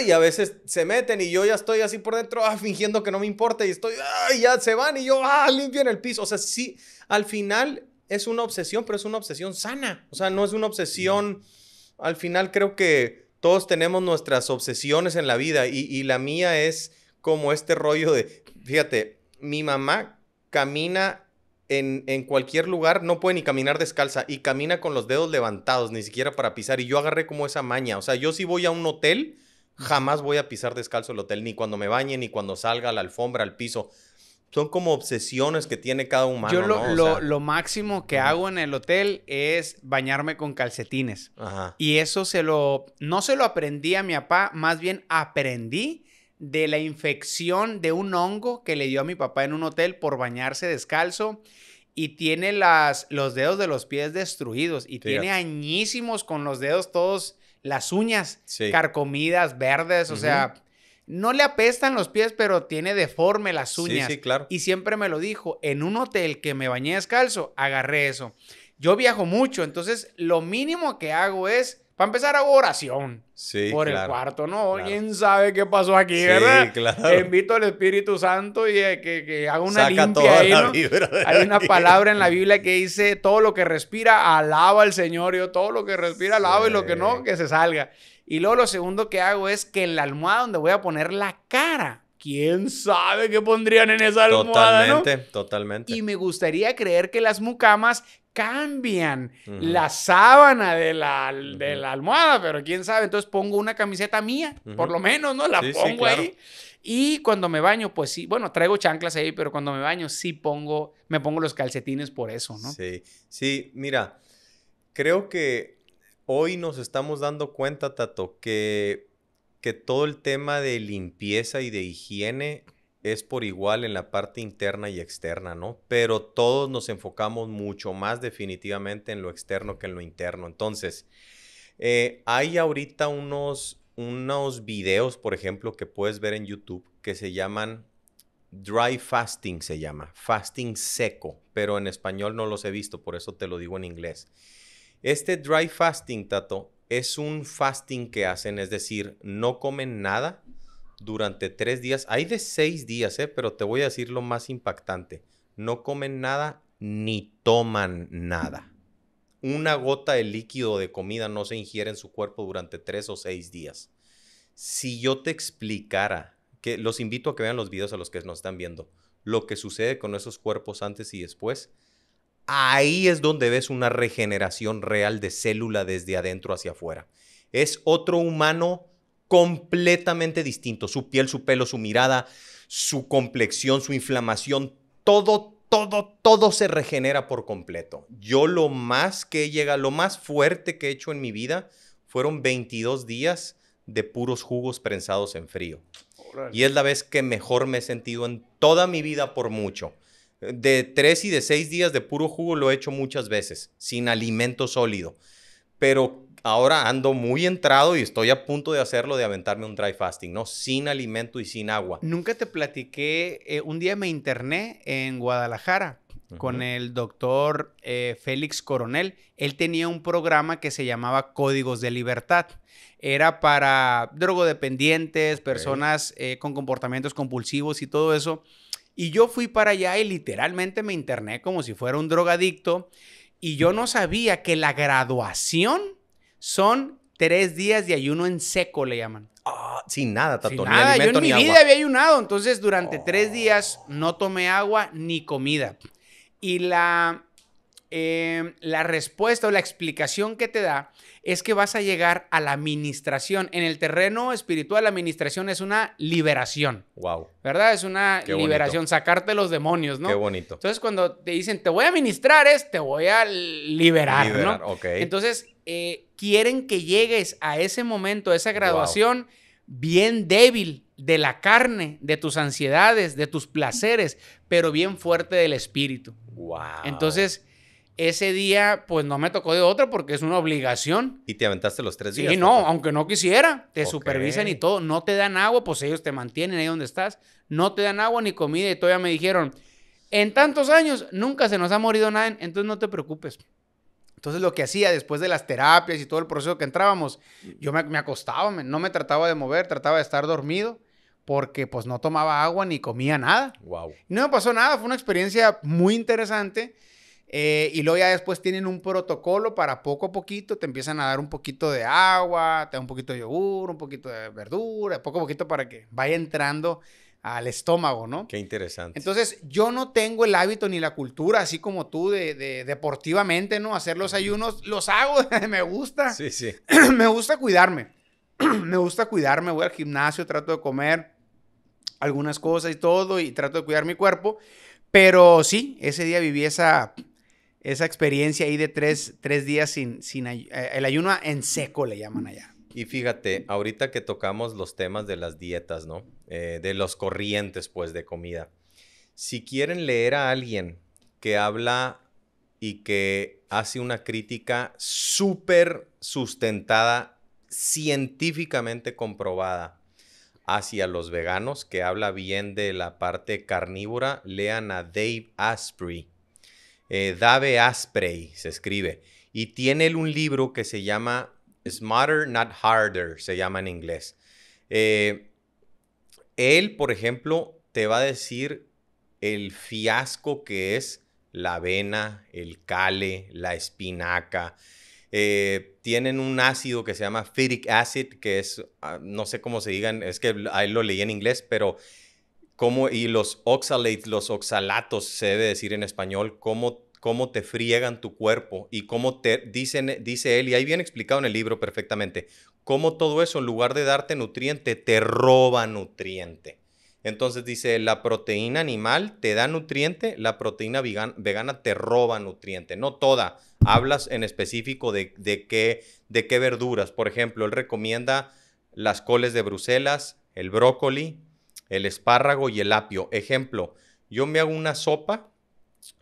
y a veces se meten y yo ya estoy así por dentro, ah, fingiendo que no me importa y estoy, ay, ya se van y yo, ah, limpian el piso. O sea, sí, al final es una obsesión, pero es una obsesión sana. O sea, no es una obsesión. Al final creo que todos tenemos nuestras obsesiones en la vida y, la mía es como este rollo de, fíjate, mi mamá camina en, en, cualquier lugar, no puede ni caminar descalza y camina con los dedos levantados, ni siquiera para pisar. Y yo agarré como esa maña. O sea, yo si voy a un hotel, jamás voy a pisar descalzo el hotel, ni cuando me bañe, ni cuando salga la alfombra, al piso son como obsesiones que tiene cada humano. Yo lo, máximo que hago en el hotel es bañarme con calcetines. Y eso se lo, no se lo aprendí a mi papá, más bien aprendí de la infección de un hongo que le dio a mi papá en un hotel por bañarse descalzo y tiene las, los dedos de los pies destruidos y tiene añísimos con los dedos todos, las uñas carcomidas, verdes, o sea no le apestan los pies, pero tiene deforme las uñas. Sí, sí, claro. Y siempre me lo dijo, en un hotel que me bañé descalzo, agarré eso. Yo viajo mucho, entonces lo mínimo que hago es, para empezar, hago oración. Sí, por el cuarto, ¿no? ¿Quién sabe qué pasó aquí, sí, verdad? Invito al Espíritu Santo y eh, que, haga una Saca Hay una palabra en la Biblia que dice, todo lo que respira, alaba al Señor. Yo, todo lo que respira, alaba y lo que no, que se salga. Y luego lo segundo que hago es que en la almohada donde voy a poner la cara, quién sabe qué pondrían en esa almohada. Totalmente, totalmente. Y me gustaría creer que las mucamas cambian la sábana de la, de la almohada, pero quién sabe. Entonces pongo una camiseta mía, por lo menos, ¿no? La pongo ahí. Y cuando me baño, pues sí, bueno, traigo chanclas ahí, pero cuando me baño sí pongo, me pongo los calcetines por eso, ¿no? Sí, sí, mira, creo que hoy nos estamos dando cuenta, Tato, que, que todo el tema de limpieza y de higiene es por igual en la parte interna y externa, ¿no? Pero todos nos enfocamos mucho más definitivamente en lo externo que en lo interno. Entonces, eh, hay ahorita unos, unos videos, por ejemplo, que puedes ver en YouTube que se llaman dry fasting, se llama, fasting seco, pero en español no los he visto, por eso te lo digo en inglés. Este dry fasting, Tato, es un fasting que hacen, es decir, no comen nada durante tres días. Hay de seis días, ¿eh? pero te voy a decir lo más impactante. No comen nada ni toman nada. Una gota de líquido de comida no se ingiere en su cuerpo durante tres o seis días. Si yo te explicara, que los invito a que vean los videos a los que nos están viendo, lo que sucede con esos cuerpos antes y después, ahí es donde ves una regeneración real de célula desde adentro hacia afuera. Es otro humano completamente distinto. Su piel, su pelo, su mirada, su complexión, su inflamación, todo, todo, todo se regenera por completo. Yo lo más que llega, lo más fuerte que he hecho en mi vida fueron 22 días de puros jugos prensados en frío. Y es la vez que mejor me he sentido en toda mi vida por mucho de tres y de seis días de puro jugo lo he hecho muchas veces, sin alimento sólido. Pero ahora ando muy entrado y estoy a punto de hacerlo, de aventarme un dry fasting, ¿no? Sin alimento y sin agua. Nunca te platiqué, eh, un día me interné en Guadalajara con el doctor eh, Félix Coronel. Él tenía un programa que se llamaba Códigos de Libertad. Era para drogodependientes, personas eh, con comportamientos compulsivos y todo eso. Y yo fui para allá y literalmente me interné como si fuera un drogadicto. Y yo no sabía que la graduación son tres días de ayuno en seco, le llaman. Ah, sin nada, tato, sin nada. yo en mi vida había ayunado. Entonces, durante tres oh. días no tomé agua ni comida. Y la Em, la respuesta o la explicación que te da es que vas a llegar a la administración. En el terreno espiritual, la administración es una liberación. Wow. ¿Verdad? Es una liberación, sacarte los demonios, ¿no? Qué bonito. Entonces, cuando te dicen, te voy a administrar es te voy a liberar, ¿no? Entonces, eh, quieren que llegues a ese momento, a esa graduación, bien débil de la carne, de tus ansiedades, de tus placeres, pero bien fuerte del espíritu. Wow. Entonces, ese día, pues no me tocó de otra porque es una obligación. ¿Y te aventaste los tres días? Sí, no, aunque no quisiera. Te supervisan y todo. No te dan agua, pues ellos te mantienen ahí donde estás. No te dan agua ni comida y todavía me dijeron, en tantos años nunca se nos ha morido nadie, entonces no te preocupes. Entonces lo que hacía después de las terapias y todo el proceso que entrábamos, yo me, acostaba, no me trataba de mover, trataba de estar dormido porque pues no tomaba agua ni comía nada. Wow. No me pasó nada, fue una experiencia muy interesante eh, y luego ya después tienen un protocolo para poco a poquito te empiezan a dar un poquito de agua, te dan un poquito de yogur, un poquito de verdura, poco a poquito para que vaya entrando al estómago, ¿no? Qué interesante. Entonces, yo no tengo el hábito ni la cultura, así como tú, de, de deportivamente, ¿no? Hacer los ayunos, los hago, me gusta. Sí, sí. me gusta cuidarme. me gusta cuidarme, voy al gimnasio, trato de comer algunas cosas y todo, y trato de cuidar mi cuerpo. Pero sí, ese día viví esa esa experiencia ahí de tres, días sin, sin eh, el ayuno en seco le llaman allá. Y fíjate, ahorita que tocamos los temas de las dietas, ¿no? Eh, de los corrientes, pues, de comida. Si quieren leer a alguien que habla y que hace una crítica súper sustentada, científicamente comprobada, hacia los veganos, que habla bien de la parte carnívora, lean a Dave Asprey eh, Dave Asprey se escribe. Y tiene un libro que se llama Smarter, Not Harder, se llama en inglés. Eh, él, por ejemplo, te va a decir el fiasco que es la avena, el cale, la espinaca. Eh, tienen un ácido que se llama phytic acid, que es, ah, no sé cómo se digan, es que ahí lo leí en inglés, pero y los oxalates, los oxalatos, se debe decir en español, cómo, cómo te friegan tu cuerpo y cómo te, dicen, dice él, y ahí bien explicado en el libro perfectamente, cómo todo eso en lugar de darte nutriente, te roba nutriente. Entonces dice, la proteína animal te da nutriente, la proteína vegana te roba nutriente, no toda. Hablas en específico de, qué, de qué verduras. Por ejemplo, él recomienda las coles de Bruselas, el brócoli, el espárrago y el apio. Ejemplo, yo me hago una sopa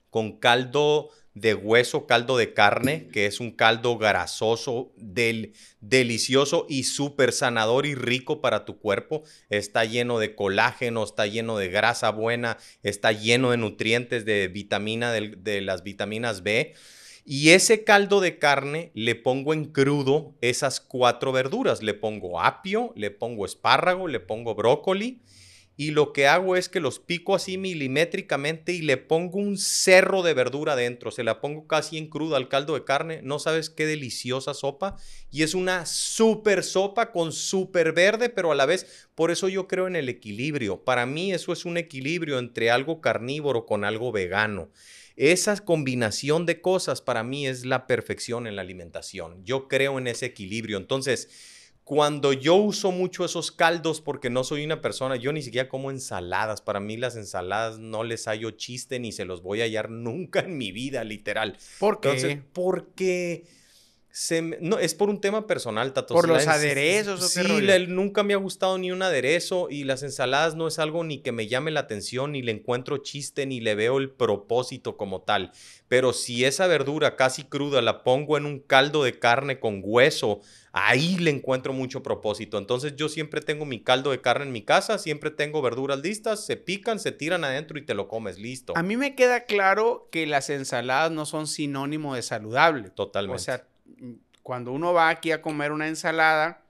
con caldo de hueso, caldo de carne, que es un caldo grasoso, del, delicioso y súper sanador y rico para tu cuerpo. Está lleno de colágeno, está lleno de grasa buena, está lleno de nutrientes, de vitamina, de las vitaminas B. Y ese caldo de carne le pongo en crudo esas cuatro verduras. Le pongo apio, le pongo espárrago, le pongo brócoli y lo que hago es que los pico así milimétricamente y le pongo un cerro de verdura dentro. Se la pongo casi en cruda al caldo de carne. No sabes qué deliciosa sopa. Y es una súper sopa con súper verde, pero a la vez, por eso yo creo en el equilibrio. Para mí eso es un equilibrio entre algo carnívoro con algo vegano. Esa combinación de cosas para mí es la perfección en la alimentación. Yo creo en ese equilibrio. Entonces, cuando yo uso mucho esos caldos porque no soy una persona, yo ni siquiera como ensaladas, para mí las ensaladas no les hallo chiste ni se los voy a hallar nunca en mi vida, literal. ¿Por qué? porque no, es por un tema personal, Tato. Por los aderezos. ¿o sí, nunca me ha gustado ni un aderezo y las ensaladas no es algo ni que me llame la atención, ni le encuentro chiste, ni le veo el propósito como tal. Pero si esa verdura casi cruda la pongo en un caldo de carne con hueso, ahí le encuentro mucho propósito. Entonces yo siempre tengo mi caldo de carne en mi casa, siempre tengo verduras listas, se pican, se tiran adentro y te lo comes listo. A mí me queda claro que las ensaladas no son sinónimo de saludable. Totalmente. O sea, cuando uno va aquí a comer una ensalada,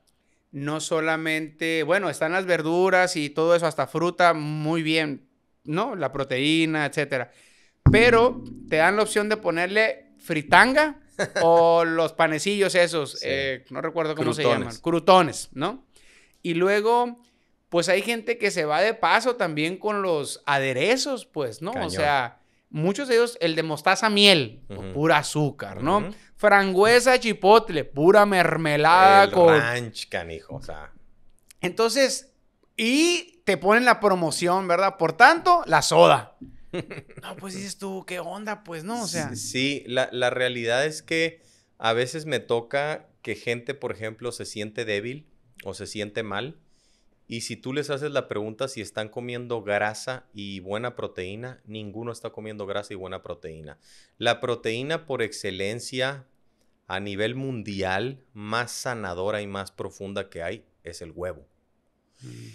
no solamente, bueno, están las verduras y todo eso, hasta fruta, muy bien, ¿no? La proteína, etcétera. Pero te dan la opción de ponerle fritanga o los panecillos esos, eh, no recuerdo cómo se llaman, crutones, ¿no? Y luego, pues hay gente que se va de paso también con los aderezos, pues, ¿no? O sea, muchos de ellos, el de mostaza miel, o pura azúcar, ¿no? Frangüesa chipotle, pura mermelada el con. canijo, o sea. Entonces, y te ponen la promoción, ¿verdad? Por tanto, la soda. No, pues dices tú, ¿qué onda? Pues no, o sea. Sí, la, la realidad es que a veces me toca que gente, por ejemplo, se siente débil o se siente mal y si tú les haces la pregunta si están comiendo grasa y buena proteína, ninguno está comiendo grasa y buena proteína. La proteína por excelencia a nivel mundial más sanadora y más profunda que hay es el huevo. Mm.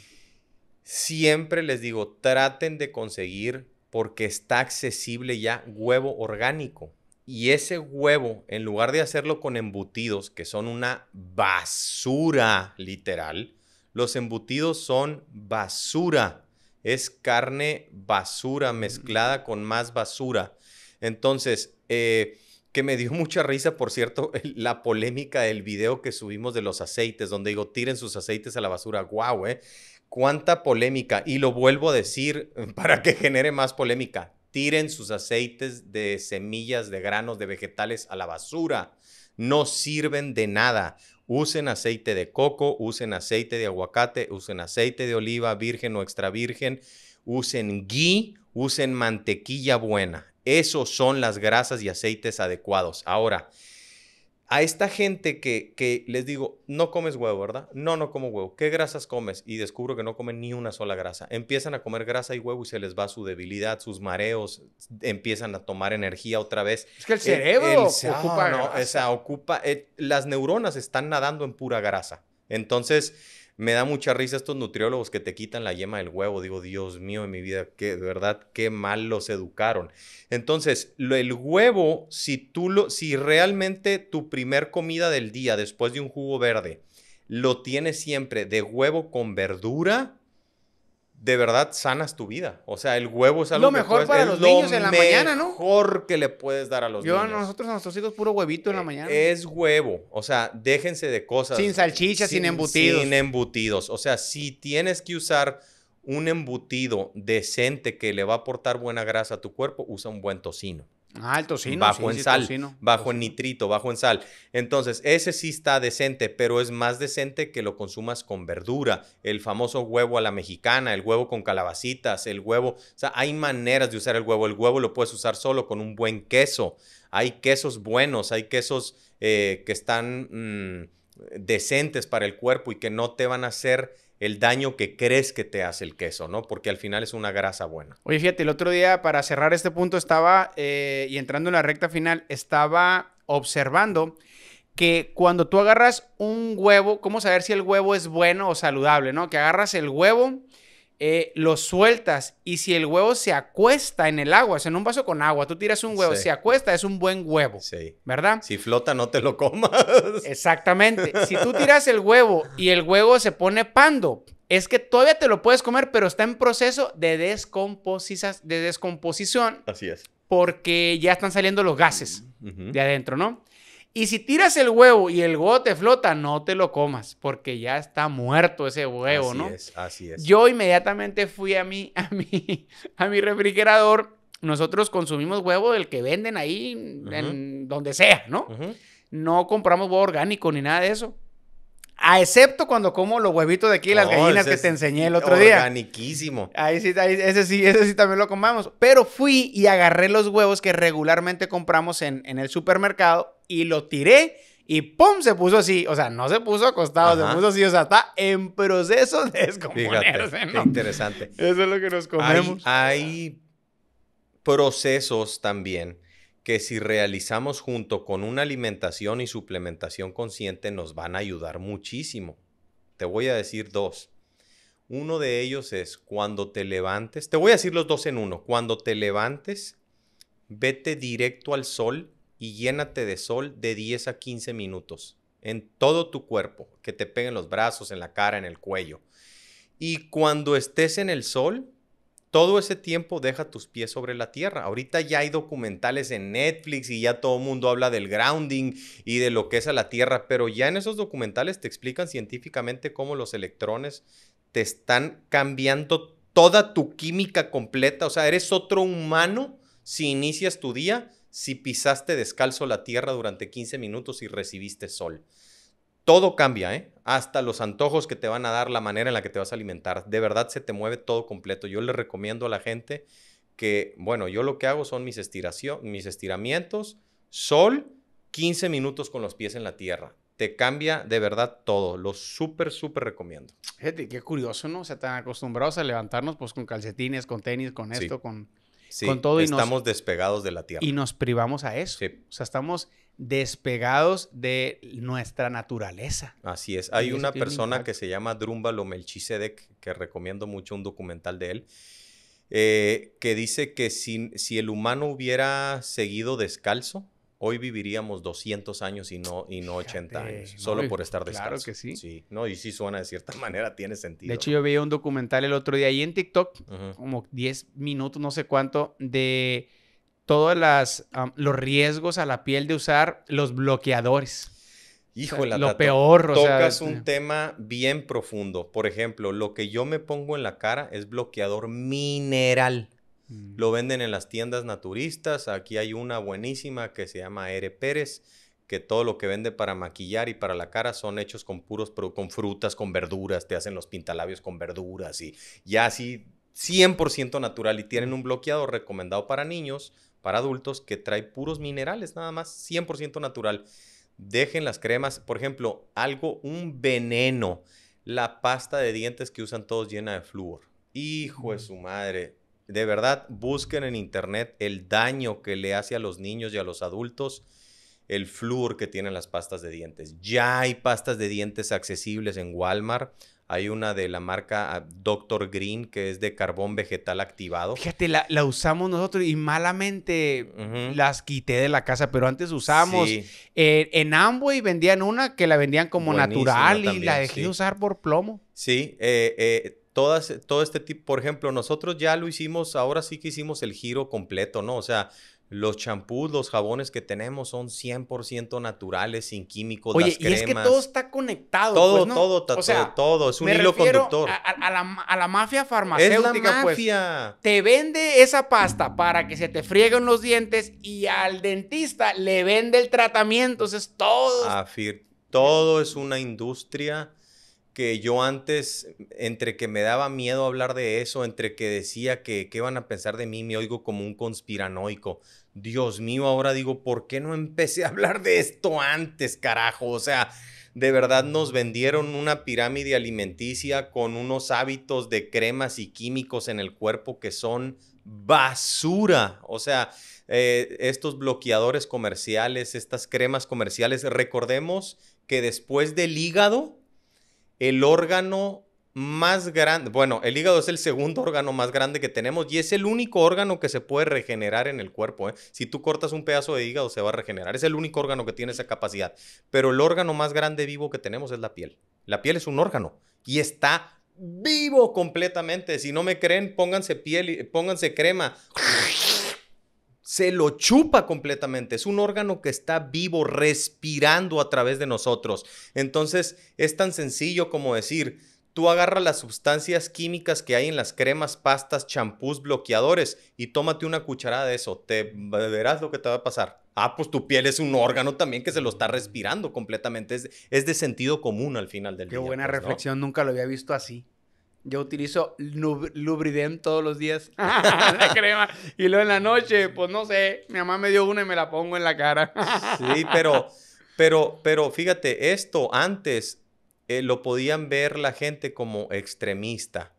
Siempre les digo, traten de conseguir, porque está accesible ya, huevo orgánico. Y ese huevo, en lugar de hacerlo con embutidos, que son una basura literal, los embutidos son basura. Es carne basura mezclada con más basura. Entonces, eh, que me dio mucha risa, por cierto, la polémica del video que subimos de los aceites, donde digo, tiren sus aceites a la basura. ¡Guau, eh! ¡Cuánta polémica! Y lo vuelvo a decir para que genere más polémica. Tiren sus aceites de semillas, de granos, de vegetales a la basura. No sirven de nada. Usen aceite de coco, usen aceite de aguacate, usen aceite de oliva virgen o extra virgen, usen ghee, usen mantequilla buena. Esos son las grasas y aceites adecuados. Ahora, a esta gente que, les digo, no comes huevo, ¿verdad? No, no como huevo. ¿Qué grasas comes? Y descubro que no comen ni una sola grasa. Empiezan a comer grasa y huevo y se les va su debilidad, sus mareos, empiezan a tomar energía otra vez. Es que el cerebro se ocupa, o sea, ocupa eh, las neuronas están nadando en pura grasa. Entonces, me da mucha risa estos nutriólogos que te quitan la yema del huevo. Digo, Dios mío, en mi vida, que de verdad, qué mal los educaron. Entonces, el huevo, si tú lo, si realmente tu primer comida del día después de un jugo verde lo tienes siempre de huevo con verdura, de verdad sanas tu vida. O sea, el huevo es algo lo mejor para los niños en la mañana, ¿no? Lo mejor que le puedes dar a los niños. Yo a nosotros a nuestros hijos puro huevito en la eh, mañana. Es huevo, o sea, déjense de cosas. Sin salchichas, sin, embutidos. Sin embutidos. O sea, si tienes que usar un embutido decente que le va a aportar buena grasa a tu cuerpo, usa un buen tocino. Alto, ah, sí, Bajo en sal, bajo en nitrito, bajo en sal. Entonces, ese sí está decente, pero es más decente que lo consumas con verdura, el famoso huevo a la mexicana, el huevo con calabacitas, el huevo. O sea, hay maneras de usar el huevo. El huevo lo puedes usar solo con un buen queso. Hay quesos buenos, hay quesos eh, que están mm, decentes para el cuerpo y que no te van a hacer el daño que crees que te hace el queso, ¿no? Porque al final es una grasa buena. Oye, fíjate, el otro día para cerrar este punto estaba, eh, y entrando en la recta final, estaba observando que cuando tú agarras un huevo, ¿cómo saber si el huevo es bueno o saludable, ¿no? Que agarras el huevo eh, lo sueltas y si el huevo se acuesta en el agua, es en un vaso con agua, tú tiras un huevo, si se acuesta, es un buen huevo. Sí. ¿Verdad? Si flota, no te lo comas. Exactamente. Si tú tiras el huevo y el huevo se pone pando, es que todavía te lo puedes comer, pero está en proceso de, descomposición. Así es. Porque ya están saliendo los gases de adentro, ¿no? Y si tiras el huevo y el huevo te flota, no te lo comas, porque ya está muerto ese huevo, ¿no? Así es, así es. Yo inmediatamente fui a mi, a mi, a mi refrigerador. Nosotros consumimos huevo del que venden ahí, en donde sea, ¿no? No compramos huevo orgánico ni nada de eso. A excepto cuando como los huevitos de aquí, las oh, gallinas que te enseñé el otro día. Organiquísimo. Ahí sí, ese sí, ese sí también lo comamos. Pero fui y agarré los huevos que regularmente compramos en, en el supermercado y lo tiré y ¡pum! se puso así. O sea, no se puso acostado, se puso así. O sea, está en proceso de descomponerse. Interesante. Eso es lo que nos comemos. hay procesos también que si realizamos junto con una alimentación y suplementación consciente nos van a ayudar muchísimo. Te voy a decir dos. Uno de ellos es cuando te levantes, te voy a decir los dos en uno, cuando te levantes, vete directo al sol y llénate de sol de 10 a 15 minutos en todo tu cuerpo, que te peguen los brazos, en la cara, en el cuello. Y cuando estés en el sol, todo ese tiempo deja tus pies sobre la tierra. Ahorita ya hay documentales en Netflix y ya todo el mundo habla del grounding y de lo que es a la tierra, pero ya en esos documentales te explican científicamente cómo los electrones te están cambiando toda tu química completa. O sea, eres otro humano si inicias tu día, si pisaste descalzo la tierra durante 15 minutos y recibiste sol todo cambia, ¿eh? Hasta los antojos que te van a dar, la manera en la que te vas a alimentar. De verdad se te mueve todo completo. Yo le recomiendo a la gente que, bueno, yo lo que hago son mis, mis estiramientos, sol, 15 minutos con los pies en la tierra. Te cambia de verdad todo. Lo súper, súper recomiendo. Gente, qué curioso, ¿no? O sea, están acostumbrados a levantarnos pues con calcetines, con tenis, con esto, con... con todo y estamos despegados de la tierra. Y nos privamos a eso. Sí. O sea, estamos despegados de nuestra naturaleza. Así es. Hay una persona que se llama Drúmbalo Melchisedec, que recomiendo mucho un documental de él, eh, que dice que si, el humano hubiera seguido descalzo, hoy viviríamos 200 años y no, y no 80 años, solo por estar descalzo. Claro que sí. Sí, no, y sí suena de cierta manera, tiene sentido. De hecho, yo vi un documental el otro día ahí en TikTok, como 10 minutos, no sé cuánto, de todos los riesgos a la piel de usar los bloqueadores. Híjole, lo peor. O tocas este un tema bien profundo. Por ejemplo, lo que yo me pongo en la cara es bloqueador mineral. Mm. Lo venden en las tiendas naturistas. Aquí hay una buenísima que se llama Ere Pérez, que todo lo que vende para maquillar y para la cara son hechos con puros, con frutas, con verduras. Te hacen los pintalabios con verduras y ya así 100% natural. Y tienen mm. un bloqueador recomendado para niños para adultos que trae puros minerales, nada más, 100% natural. Dejen las cremas, por ejemplo, algo, un veneno, la pasta de dientes que usan todos llena de flúor. Hijo de su madre, de verdad, busquen en internet el daño que le hace a los niños y a los adultos el flúor que tienen las pastas de dientes. Ya hay pastas de dientes accesibles en Walmart. Hay una de la marca ah, Dr. Green que es de carbón vegetal activado. Fíjate, la, usamos nosotros y malamente las quité de la casa, pero antes usamos. Sí. Eh, en Amway vendían una que la vendían como natural y la dejé usar por plomo. Sí, eh, eh, todas, todo este tipo, por ejemplo, nosotros ya lo hicimos, ahora sí que hicimos el giro completo, ¿no? O sea, los champús, los jabones que tenemos son 100% naturales, sin químicos, Oye, las cremas. y es que todo está conectado. Todo, pues, todo, todo, todo. Es un hilo conductor. A, la, a, la, mafia farmacéutica, pues. te vende esa pasta para que se te frieguen los dientes y al dentista le vende el tratamiento. Entonces, todo. Afir, todo es una industria que yo antes, entre que me daba miedo hablar de eso, entre que decía que qué van a pensar de mí, me oigo como un conspiranoico. Dios mío, ahora digo, ¿por qué no empecé a hablar de esto antes, carajo? O sea, de verdad nos vendieron una pirámide alimenticia con unos hábitos de cremas y químicos en el cuerpo que son basura. O sea, eh, estos bloqueadores comerciales, estas cremas comerciales, recordemos que después del hígado, el órgano más grande, bueno, el hígado es el segundo órgano más grande que tenemos y es el único órgano que se puede regenerar en el cuerpo. ¿eh? Si tú cortas un pedazo de hígado se va a regenerar, es el único órgano que tiene esa capacidad. Pero el órgano más grande vivo que tenemos es la piel. La piel es un órgano y está vivo completamente. Si no me creen, pónganse piel, y, pónganse crema. Se lo chupa completamente. Es un órgano que está vivo, respirando a través de nosotros. Entonces, es tan sencillo como decir, Tú agarras las sustancias químicas que hay en las cremas, pastas, champús, bloqueadores y tómate una cucharada de eso. Te verás lo que te va a pasar. Ah, pues tu piel es un órgano también que se lo está respirando completamente. Es, de sentido común al final del día. Qué buena pues, reflexión, nunca lo había visto así. Yo utilizo Lubridem todos los días, la crema. Y luego en la noche, pues no sé, mi mamá me dio una y me la pongo en la cara. sí, pero, pero, pero fíjate, esto antes eh, lo podían ver la gente como extremista.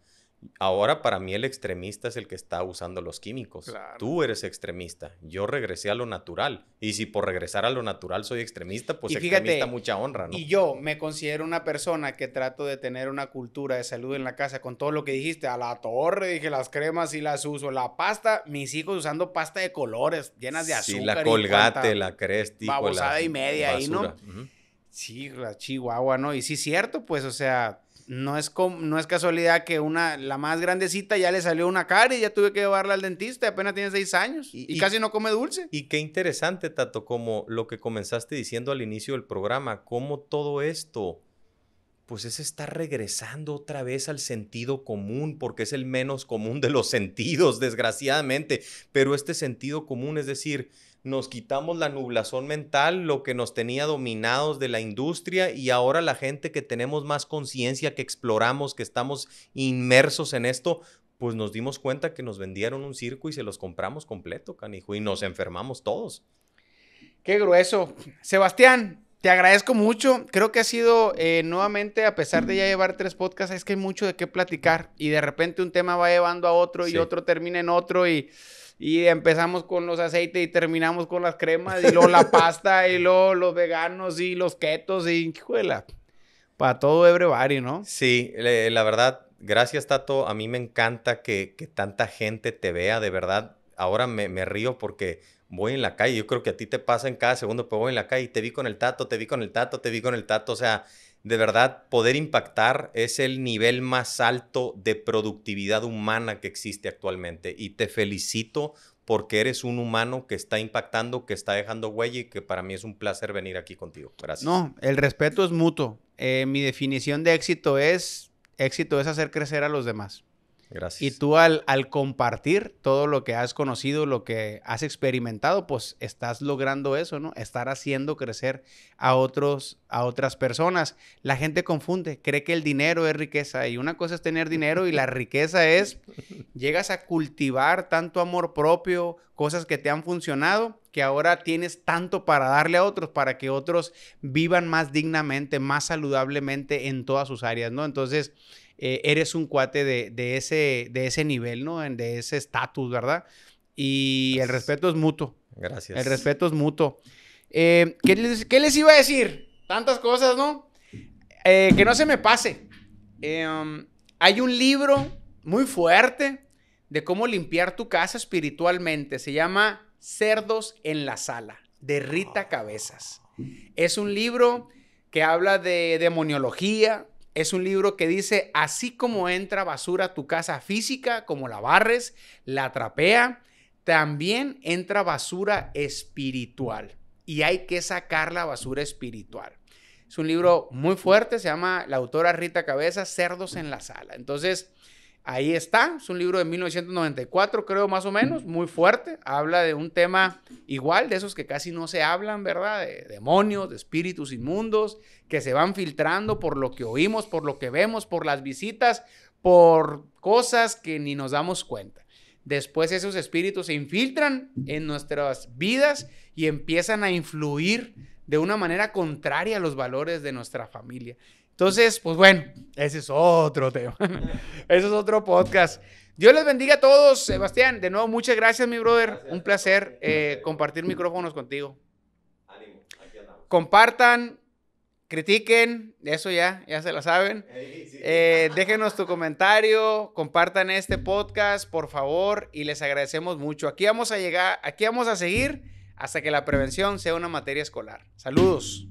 Ahora para mí el extremista es el que está usando los químicos. Tú eres extremista. Yo regresé a lo natural. Y si por regresar a lo natural soy extremista, pues y extremista mucha honra, Y yo me considero una persona que trato de tener una cultura de salud en la casa con todo lo que dijiste. A la torre dije las cremas y las uso. La pasta, mis hijos usando pasta de colores llenas de azúcar. Sí, la colgate, la cresta, Babosada y media ahí, ¿no? Sí, la Chihuahua, ¿no? Y sí, cierto, pues, o sea, no es, no es casualidad que una, la más grandecita ya le salió una cara y ya tuve que llevarla al dentista, apenas tiene seis años y, y, casi no come dulce. Y qué interesante, Tato, como lo que comenzaste diciendo al inicio del programa, cómo todo esto, pues es estar regresando otra vez al sentido común, porque es el menos común de los sentidos, desgraciadamente, pero este sentido común, es decir, nos quitamos la nublazón mental, lo que nos tenía dominados de la industria y ahora la gente que tenemos más conciencia, que exploramos, que estamos inmersos en esto, pues nos dimos cuenta que nos vendieron un circo y se los compramos completo, canijo, y nos enfermamos todos. Qué grueso. Sebastián, te agradezco mucho. Creo que ha sido eh, nuevamente, a pesar de ya llevar tres podcasts, es que hay mucho de qué platicar y de repente un tema va llevando a otro y otro termina en otro y... Y empezamos con los aceites y terminamos con las cremas y luego la pasta y luego los veganos y los ketos y hijuela. Para todo everybody, ¿no? Sí, la verdad, gracias Tato. A mí me encanta que, que tanta gente te vea, de verdad. Ahora me, me río porque voy en la calle. Yo creo que a ti te pasa en cada segundo, pero voy en la calle y te vi con el tato, te vi con el tato, te vi con el tato. O sea, de verdad poder impactar es el nivel más alto de productividad humana que existe actualmente. Y te felicito porque eres un humano que está impactando, que está dejando huella y que para mí es un placer venir aquí contigo. Gracias. No, el respeto es mutuo. Eh, mi definición de éxito es, éxito es hacer crecer a los demás. Y tú al, al compartir todo lo que has conocido, lo que has experimentado, pues estás logrando eso, ¿no? Estar haciendo crecer a otros, a otras personas. La gente confunde, cree que el dinero es riqueza y una cosa es tener dinero y la riqueza es, llegas a cultivar tanto amor propio, cosas que te han funcionado, que ahora tienes tanto para darle a otros, para que otros vivan más dignamente, más saludablemente en todas sus áreas, ¿no? Entonces, eh, eres un cuate de, ese, de ese nivel, ¿no? De ese estatus, ¿verdad? Y el respeto es mutuo. Gracias. El respeto es mutuo. Eh, ¿qué, les, iba a decir? Tantas cosas, ¿no? Eh, que no se me pase. Um, hay un libro muy fuerte de cómo limpiar tu casa espiritualmente. Se llama Cerdos en la Sala, de Rita ah. Cabezas. Es un libro que habla de demoniología, es un libro que dice, así como entra basura a tu casa física, como la barres, la trapea, también entra basura espiritual. Y hay que sacar la basura espiritual. Es un libro muy fuerte, se llama la autora Rita Cabeza, Cerdos en la Sala. Entonces, Ahí está, es un libro de 1994, creo más o menos, muy fuerte. Habla de un tema igual, de esos que casi no se hablan, ¿verdad? De demonios, de espíritus inmundos, que se van filtrando por lo que oímos, por lo que vemos, por las visitas, por cosas que ni nos damos cuenta. Después esos espíritus se infiltran en nuestras vidas y empiezan a influir de una manera contraria a los valores de nuestra familia. Entonces, pues bueno, ese es otro tema. ese es otro podcast. Dios les bendiga a todos. Sebastián, de nuevo, muchas gracias, mi brother. Un placer eh, compartir micrófonos contigo. Compartan, critiquen, eso ya, ya se la saben. Eh, déjenos tu comentario, compartan este podcast, por favor, y les agradecemos mucho. Aquí vamos a llegar, aquí vamos a seguir hasta que la prevención sea una materia escolar. Saludos.